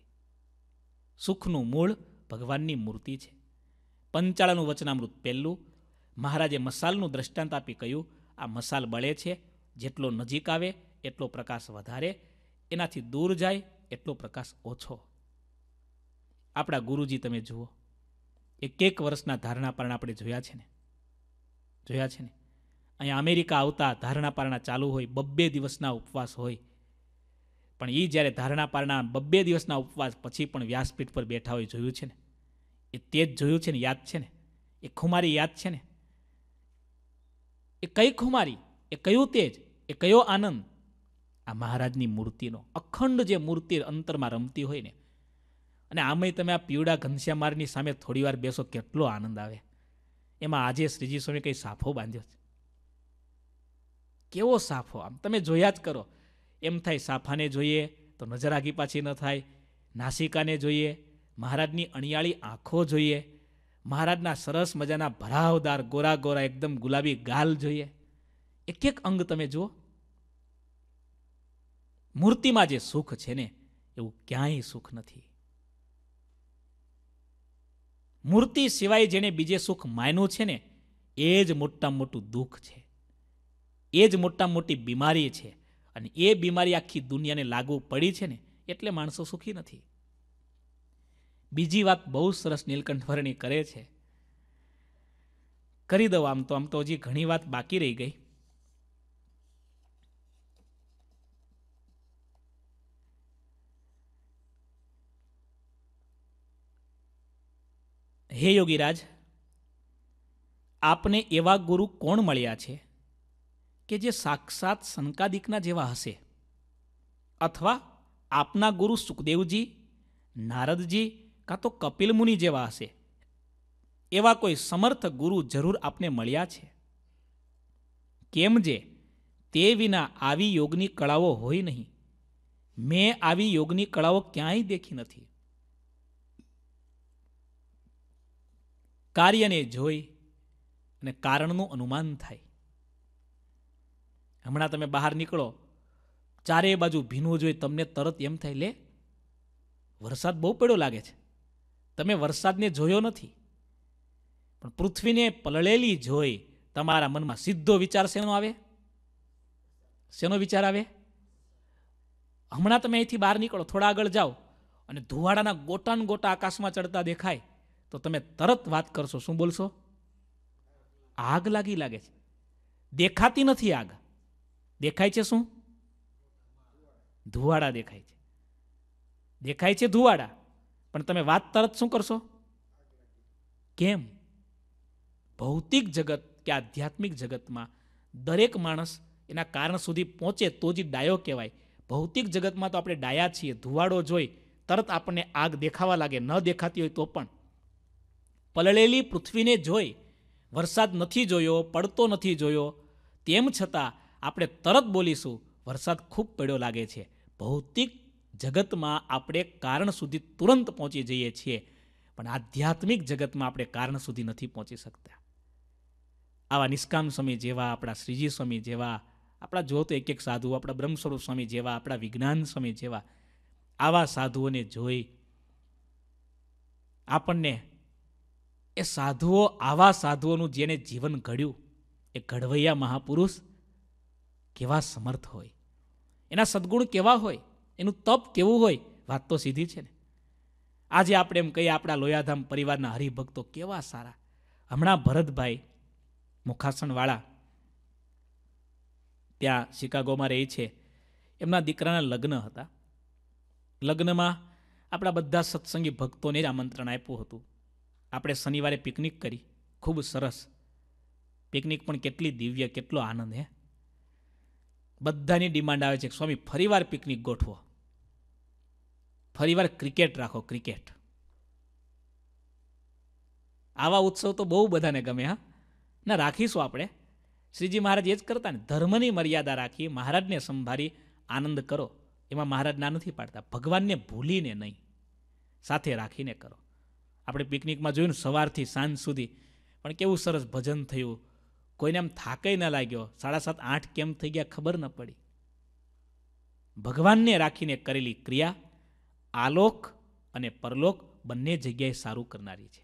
Speaker 1: સુખનું મૂળ ભગવાનની મૂર્તિ છે પંચાળાનું વચનામૃત પહેલું મહારાજે મસાલનું દ્રષ્ટાંત આપી કહ્યું આ મસાલ બળે છે જેટલો નજીક આવે એટલો પ્રકાશ વધારે એનાથી દૂર જાય એટલો પ્રકાશ ઓછો આપણા ગુરુજી તમે જુઓ એક એક વર્ષના ધારણા પણ આપણે જોયા છે ને જોયા છે ને અહીંયા અમેરિકા આવતા ધારણાપારણા ચાલુ હોય બબ્બે દિવસના ઉપવાસ હોય પણ એ જ્યારે ધારણાપારણા બબ્બે દિવસના ઉપવાસ પછી પણ વ્યાસપીઠ પર બેઠા હોય જોયું છે ને એ તે જ જોયું છે ને યાદ છે ને એ ખુમારી યાદ છે ને એ કઈ ખુમારી એ કયું તેજ એ કયો આનંદ આ મહારાજની મૂર્તિનો અખંડ જે મૂર્તિ અંતરમાં રમતી હોય ને અને આમાંય તમે આ પીવડા ઘનશ્યામારની સામે થોડીવાર બેસો કેટલો આનંદ આવે એમાં આજે શ્રીજી સ્વામી કંઈ સાફો બાંધ્યો છે કેવો સાફો આમ તમે જોયા જ કરો એમ થાય સાફાને જોઈએ તો નજર આગી પાછી ન થાય નાસિકાને જોઈએ મહારાજની અણિયાળી આંખો જોઈએ મહારાજના સરસ મજાના ભરાવદાર ગોરા ગોરા એકદમ ગુલાબી ગાલ જોઈએ એક એક અંગ તમે જુઓ મૂર્તિમાં જે સુખ છે ને એવું ક્યાંય સુખ નથી મૂર્તિ સિવાય જેને બીજે સુખ માન્યું છે ને એ જ મોટામાં મોટું દુઃખ છે એ જ મોટા મોટી બીમારી છે અને એ બીમારી આખી દુનિયાને લાગુ પડી છે ને એટલે માણસો સુખી નથી બીજી વાત બહુ સરસ નીલકંઠ કરે છે કરી દઉં આમ તો આમ તો હજી ઘણી વાત બાકી રહી ગઈ હે યોગીરાજ આપને એવા ગુરુ કોણ મળ્યા છે કે જે સાક્ષાત શંકાદિકના જેવા હશે અથવા આપના ગુરુ સુખદેવજી નારદજી કાં તો કપિલ મુનિ જેવા હશે એવા કોઈ સમર્થ ગુરુ જરૂર આપને મળ્યા છે કેમ જે તે વિના આવી યોગની કળાઓ હોય નહીં મેં આવી યોગની કળાઓ ક્યાંય દેખી નથી કાર્યને જોઈ અને કારણનું અનુમાન થાય હમણાં તમે બહાર નીકળો ચારેય બાજુ ભીનું જોઈ તમને તરત એમ થાય લે વરસાદ બહુ પડ્યો લાગે છે તમે વરસાદને જોયો નથી પણ પૃથ્વીને પલળેલી જોઈ તમારા મનમાં સીધો વિચાર શેનો આવે શેનો વિચાર આવે હમણાં તમે અહીંથી બહાર નીકળો થોડા આગળ જાઓ અને ધુવાડાના ગોટાન ગોટા આકાશમાં ચડતા દેખાય તો તમે તરત વાત કરશો શું બોલશો આગ લાગી લાગે છે દેખાતી નથી આગ દેખાય છે શું ધુવાડા દેખાય છે દેખાય છે ધુવાડા પણ તમે વાત તરત શું કરશો કેમ ભૌતિક જગત કે આધ્યાત્મિક જગતમાં દરેક માણસ એના કારણ સુધી પહોંચે તો જ ડાયો કહેવાય ભૌતિક જગતમાં તો આપણે ડાયા છીએ ધુવાડો જોઈ તરત આપણને આગ દેખાવા લાગે ન દેખાતી હોય તો પણ પલળેલી પૃથ્વીને જોઈ વરસાદ નથી જોયો પડતો નથી જોયો તેમ છતાં આપણે તરત બોલીશું વરસાદ ખૂબ પડ્યો લાગે છે ભૌતિક જગતમાં આપણે કારણ સુધી તુરંત પહોંચી જઈએ છીએ પણ આધ્યાત્મિક જગતમાં આપણે કારણ સુધી નથી પહોંચી શકતા આવા નિષ્કામ સ્વામી જેવા આપણા શ્રીજી સ્વામી જેવા આપણા જો તો એક એક સાધુ આપણા બ્રહ્મસ્વરૂપ સ્વામી જેવા આપણા વિજ્ઞાન સ્વામી જેવા આવા સાધુઓને જોઈ આપણને એ સાધુઓ આવા સાધુઓનું જેને જીવન ઘડ્યું એ ઘડવૈયા મહાપુરુષ કેવા સમર્થ હોય એના સદગુણ કેવા હોય એનું તપ કેવું હોય વાત તો સીધી છે ને આજે આપણે એમ કહીએ આપણા લોયાધામ પરિવારના હરિભક્તો કેવા સારા હમણાં ભરતભાઈ મુખાસણવાળા ત્યાં શિકાગોમાં રહે છે એમના દીકરાના લગ્ન હતા લગ્નમાં આપણા બધા સત્સંગી ભક્તોને જ આમંત્રણ આપ્યું હતું આપણે શનિવારે પિકનિક કરી ખૂબ સરસ પિકનિક પણ કેટલી દિવ્ય કેટલો આનંદ હે બધાની ડિમાન્ડ આવે છે સ્વામી ફરીવાર પિકનિક ગોઠવો ફરીવાર ક્રિકેટ રાખો ક્રિકેટ આવા ઉત્સવ તો બહુ બધાને ગમે હા ના રાખીશું આપણે શ્રીજી મહારાજ એ જ કરતા ને ધર્મની મર્યાદા રાખી મહારાજને સંભાળી આનંદ કરો એમાં મહારાજ ના નથી પાડતા ભગવાનને ભૂલીને નહીં સાથે રાખીને કરો આપણે પિકનિકમાં જોયું ને સવારથી સાંજ સુધી પણ કેવું સરસ ભજન થયું કોઈને એમ થાકેય ન લાગ્યો સાડા સાત આઠ કેમ થઈ ગયા ખબર ન પડી ભગવાનને રાખીને કરેલી ક્રિયા આલોક અને પરલોક બંને જગ્યાએ સારું કરનારી છે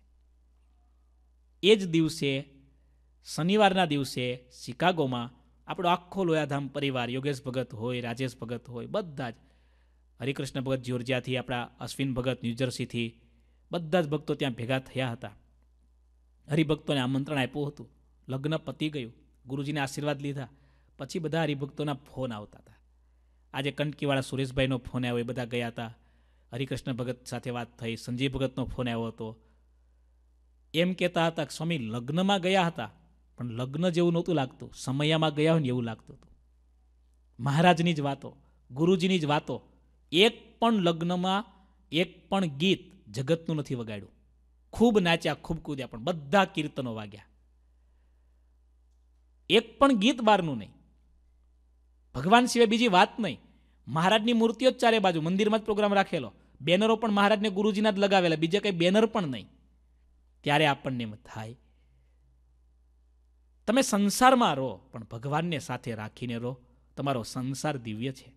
Speaker 1: એ જ દિવસે શનિવારના દિવસે શિકાગોમાં આપણો આખો લોયાધામ પરિવાર યોગેશ ભગત હોય રાજેશ ભગત હોય બધા જ હરિકૃષ્ણ ભગત જ્યોર્જિયાથી આપણા અશ્વિન ભગત ન્યૂજર્સીથી બધા જ ભક્તો ત્યાં ભેગા થયા હતા હરિભક્તોને આમંત્રણ આપ્યું હતું લગ્ન પતી ગયું ગુરુજીને આશીર્વાદ લીધા પછી બધા હરિભક્તોના ફોન આવતા હતા આજે કંટકીવાળા સુરેશભાઈનો ફોન આવ્યો એ બધા ગયા હતા હરિકૃષ્ણ ભગત સાથે વાત થઈ સંજીવ ભગતનો ફોન આવ્યો હતો એમ કહેતા હતા કે સ્વામી લગ્નમાં ગયા હતા પણ લગ્ન જેવું નહોતું લાગતું સમયામાં ગયા હોય ને એવું લાગતું હતું મહારાજની જ વાતો ગુરુજીની જ વાતો એક પણ લગ્નમાં એક પણ ગીત જગતનું નથી વગાડ્યું ખૂબ નાચ્યા ખૂબ કૂદ્યા પણ બધા કીર્તનો વાગ્યા એક પણ ગીત બહારનું નહીં ભગવાન સિવાય બીજી વાત નહીં મહારાજની મૂર્તિઓ જ ચારે બાજુ મંદિરમાં જ પ્રોગ્રામ રાખેલો બેનરો પણ મહારાજને ગુરુજીના જ લગાવેલા બીજા કંઈ બેનર પણ નહીં ત્યારે આપણને એમ થાય તમે સંસારમાં રહો પણ ભગવાનને સાથે રાખીને રહો તમારો સંસાર દિવ્ય છે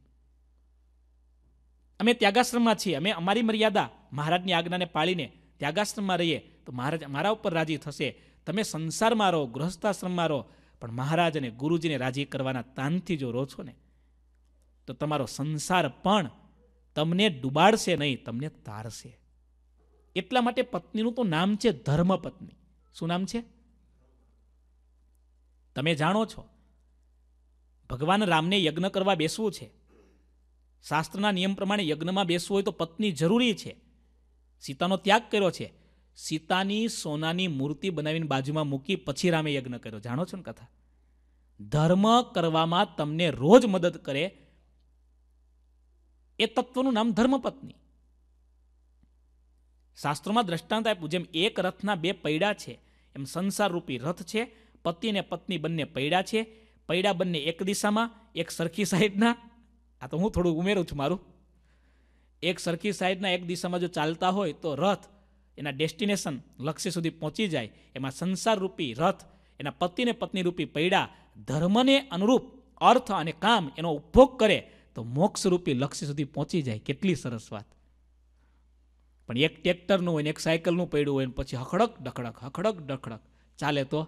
Speaker 1: અમે ત્યાગાશ્રમમાં છીએ અમે અમારી મર્યાદા મહારાજની આજ્ઞાને પાળીને ત્યાગાશ્રમમાં રહીએ તો મહારાજ મારા ઉપર રાજી થશે તમે સંસારમાં રહો ગૃહસ્થાશ્રમમાં રહો પણ મહારાજ અને ગુરુજીને રાજી કરવાના તાનથી જો રહો છો ને તો તમારો સંસાર પણ તમને ડૂબાડશે નહીં તમને તારશે એટલા માટે પત્નીનું તો નામ છે ધર્મપત્ની શું નામ છે તમે જાણો છો ભગવાન રામને યજ્ઞ કરવા બેસવું છે શાસ્ત્રના નિયમ પ્રમાણે યજ્ઞમાં બેસવું હોય તો પત્ની જરૂરી છે સીતાનો ત્યાગ કર્યો છે સીતાની સોનાની મૂર્તિ બનાવીને બાજુમાં મૂકી પછી રામે યજ્ઞ કર્યો જાણો છો ને કથા ધર્મ કરવામાં તમને રોજ મદદ કરે એ તત્વનું નામ ધર્મપત્ની શાસ્ત્રોમાં દ્રષ્ટાંત આપ્યું જેમ એક રથના બે પૈડા છે એમ સંસારરૂપી રથ છે પતિ અને પત્ની બંને પૈડા છે પૈડા બંને એક દિશામાં એક સરખી સાઈડના આ તો હું થોડું ઉમેરું છું મારું એક સરખી સાઈડના એક દિશામાં જો ચાલતા હોય તો રથ એના ડેસ્ટિનેશન લક્ષ્ય સુધી પહોંચી જાય એમાં સંસારરૂપી રથ એના પતિને પત્ની રૂપી પૈડા ધર્મને અનુરૂપ અર્થ અને કામ એનો ઉપભોગ કરે તો મોક્ષરૂપી લક્ષ્ય સુધી પહોંચી જાય કેટલી સરસ વાત પણ એક ટ્રેક્ટરનું હોય ને એક સાયકલનું પૈડું હોય ને પછી હખડક ડખડક હખડક ડખડક ચાલે તો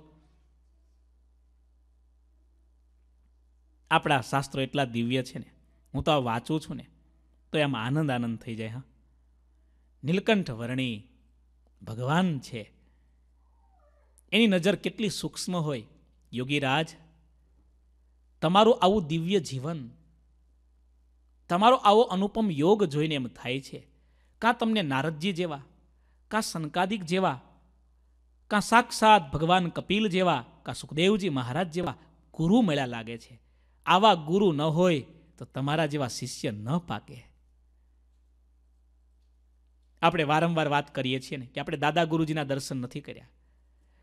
Speaker 1: આપણા શાસ્ત્રો એટલા દિવ્ય છે ને હું તો આ વાંચું છું ને તો એમ આનંદ આનંદ થઈ જાય હા નીલકંઠ વર્ણી ભગવાન છે એની નજર કેટલી સૂક્ષ્મ હોય યોગીરાજ તમારું આવું દિવ્ય જીવન તમારો આવો અનુપમ યોગ જોઈને એમ થાય છે કાં તમને નારદજી જેવા કાં સંકાદિક જેવા કાં સાક્ષાત ભગવાન કપિલ જેવા કાં સુખદેવજી મહારાજ જેવા ગુરુ મળ્યા લાગે છે આવા ગુરુ ન હોય તો તમારા જેવા શિષ્ય ન પાકે આપણે વારંવાર વાત કરીએ છીએ ને કે આપણે દાદા ગુરુજીના દર્શન નથી કર્યા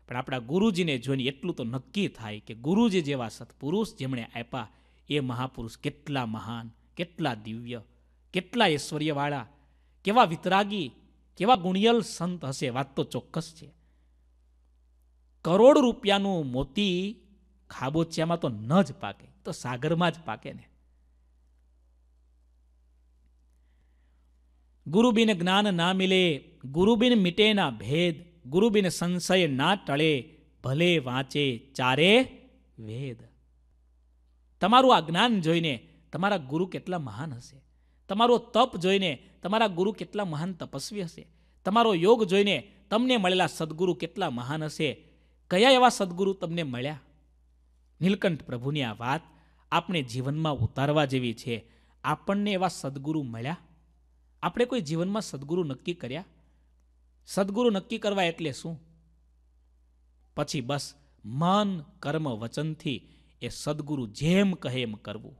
Speaker 1: પણ આપણા ગુરુજીને જોઈને એટલું તો નક્કી થાય કે ગુરુજી જેવા સત્પુરુષ જેમણે આપ્યા એ મહાપુરુષ કેટલા મહાન કેટલા દિવ્ય કેટલા ઐશ્વર્યવાળા કેવા વિતરાગી કેવા ગુણિયલ સંત હશે વાત તો ચોક્કસ છે કરોડ રૂપિયાનું મોતી ખાબોચિયામાં તો ન જ પાકે તો સાગરમાં જ પાકે ને ગુરુ બિન જ્ઞાન ના મિલે ગુરુ બિન મિટે ભેદ ગુરુ બિન સંશય ના ટળે ભલે વાંચે ચારે વેદ તમારું આ જ્ઞાન જોઈને તમારા ગુરુ કેટલા મહાન હશે તમારો તપ જોઈને તમારા ગુરુ કેટલા મહાન તપસ્વી હશે તમારો યોગ જોઈને તમને મળેલા સદગુરુ કેટલા મહાન હશે કયા એવા સદગુરુ તમને મળ્યા નીલકંઠ પ્રભુની આ વાત આપણે જીવનમાં ઉતારવા જેવી છે આપણને એવા સદગુરુ મળ્યા આપણે કોઈ જીવનમાં સદગુરુ નક્કી કર્યા સદગુરુ નક્કી કરવા એટલે શું પછી બસ મન કર્મ વચનથી એ સદગુરુ જેમ કહે એમ કરવું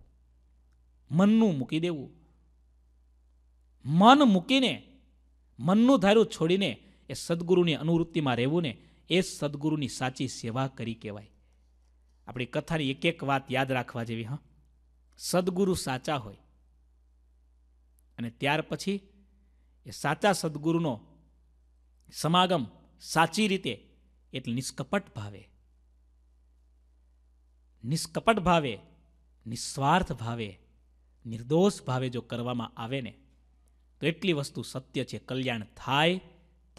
Speaker 1: મનનું મૂકી દેવું મન મૂકીને મનનું ધાર્યું છોડીને એ સદગુરુની અનુવૃત્તિમાં રહેવું ને એ જ સદગુરુની સાચી સેવા કરી કહેવાય આપણી કથાની એક એક વાત યાદ રાખવા જેવી હા સદગુરુ સાચા હોય અને ત્યાર પછી એ સાચા સદગુરુનો સમાગમ સાચી રીતે એટલે નિષ્કપટ ભાવે નિષ્કપટ ભાવે નિસ્વાર્થ ભાવે નિર્દોષ ભાવે જો કરવામાં આવે ને તો એટલી વસ્તુ સત્ય છે કલ્યાણ થાય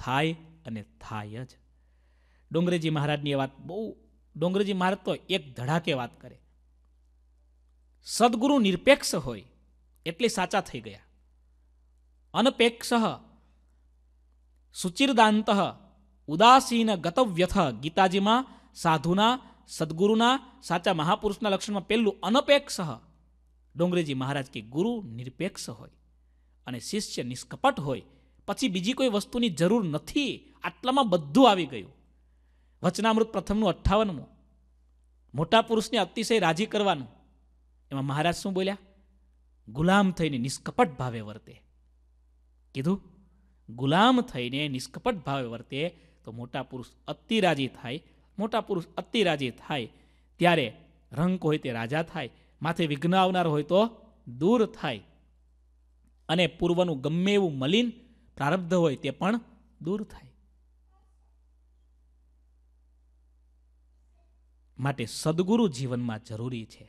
Speaker 1: થાય અને થાય જ ડોંગરેજી મહારાજની એ વાત બહુ ડોંગરેજી મહારાજ તો એક ધડાકે વાત કરે સદગુરુ નિરપેક્ષ હોય એટલે સાચા થઈ ગયા અનપેક્ષ સુચિરદાંત ઉદાસીન ગતવ્યથ ગીતાજીમાં સાધુના સદગુરુના સાચા મહાપુરુષના લક્ષણમાં પહેલું અનપેક્ષ ડોંગરેજી મહારાજ કે ગુરુ નિરપેક્ષ હોય અને શિષ્ય નિષ્કપટ હોય પછી બીજી કોઈ વસ્તુની જરૂર નથી આટલામાં બધું આવી ગયું વચનામૃત પ્રથમનું અઠ્ઠાવનમું મોટા પુરુષને અતિશય રાજી કરવાનું એમાં મહારાજ શું બોલ્યા ગુલામ થઈને નિષ્કપટ ભાવે વર્તે કીધું ગુલામ થઈને નિષ્કપટ ભાવે વર્તે તો મોટા પુરુષ અતિરાજી થાય મોટા પુરુષ અતિરાજી થાય ત્યારે રંક હોય તે રાજા થાય માથે વિઘ્ન આવનાર હોય તો દૂર થાય અને પૂર્વનું ગમે એવું મલિન પ્રારબ્ધ હોય તે પણ દૂર થાય માટે સદગુરુ જીવનમાં જરૂરી છે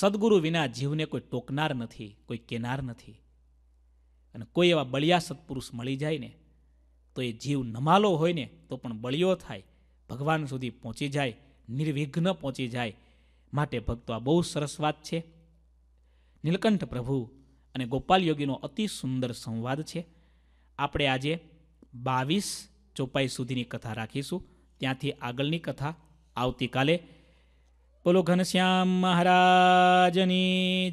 Speaker 1: સદગુરુ વિના જીવને કોઈ ટોકનાર નથી કોઈ કેનાર નથી અને કોઈ એવા બળિયા સત્પુરુષ મળી જાય ને તો એ જીવ નમાલો હોય ને તો પણ બળિયો થાય ભગવાન સુધી પહોંચી જાય નિર્વિઘ્ન પહોંચી જાય માટે ભક્તો આ બહુ સરસ વાત છે નીલકંઠ પ્રભુ અને ગોપાલ યોગીનો અતિ સુંદર સંવાદ છે આપણે આજે બાવીસ ચોપાઈ સુધીની કથા રાખીશું ત્યાંથી આગળની કથા આવતીકાલે બોલો ઘનશ્યામ મહારાજની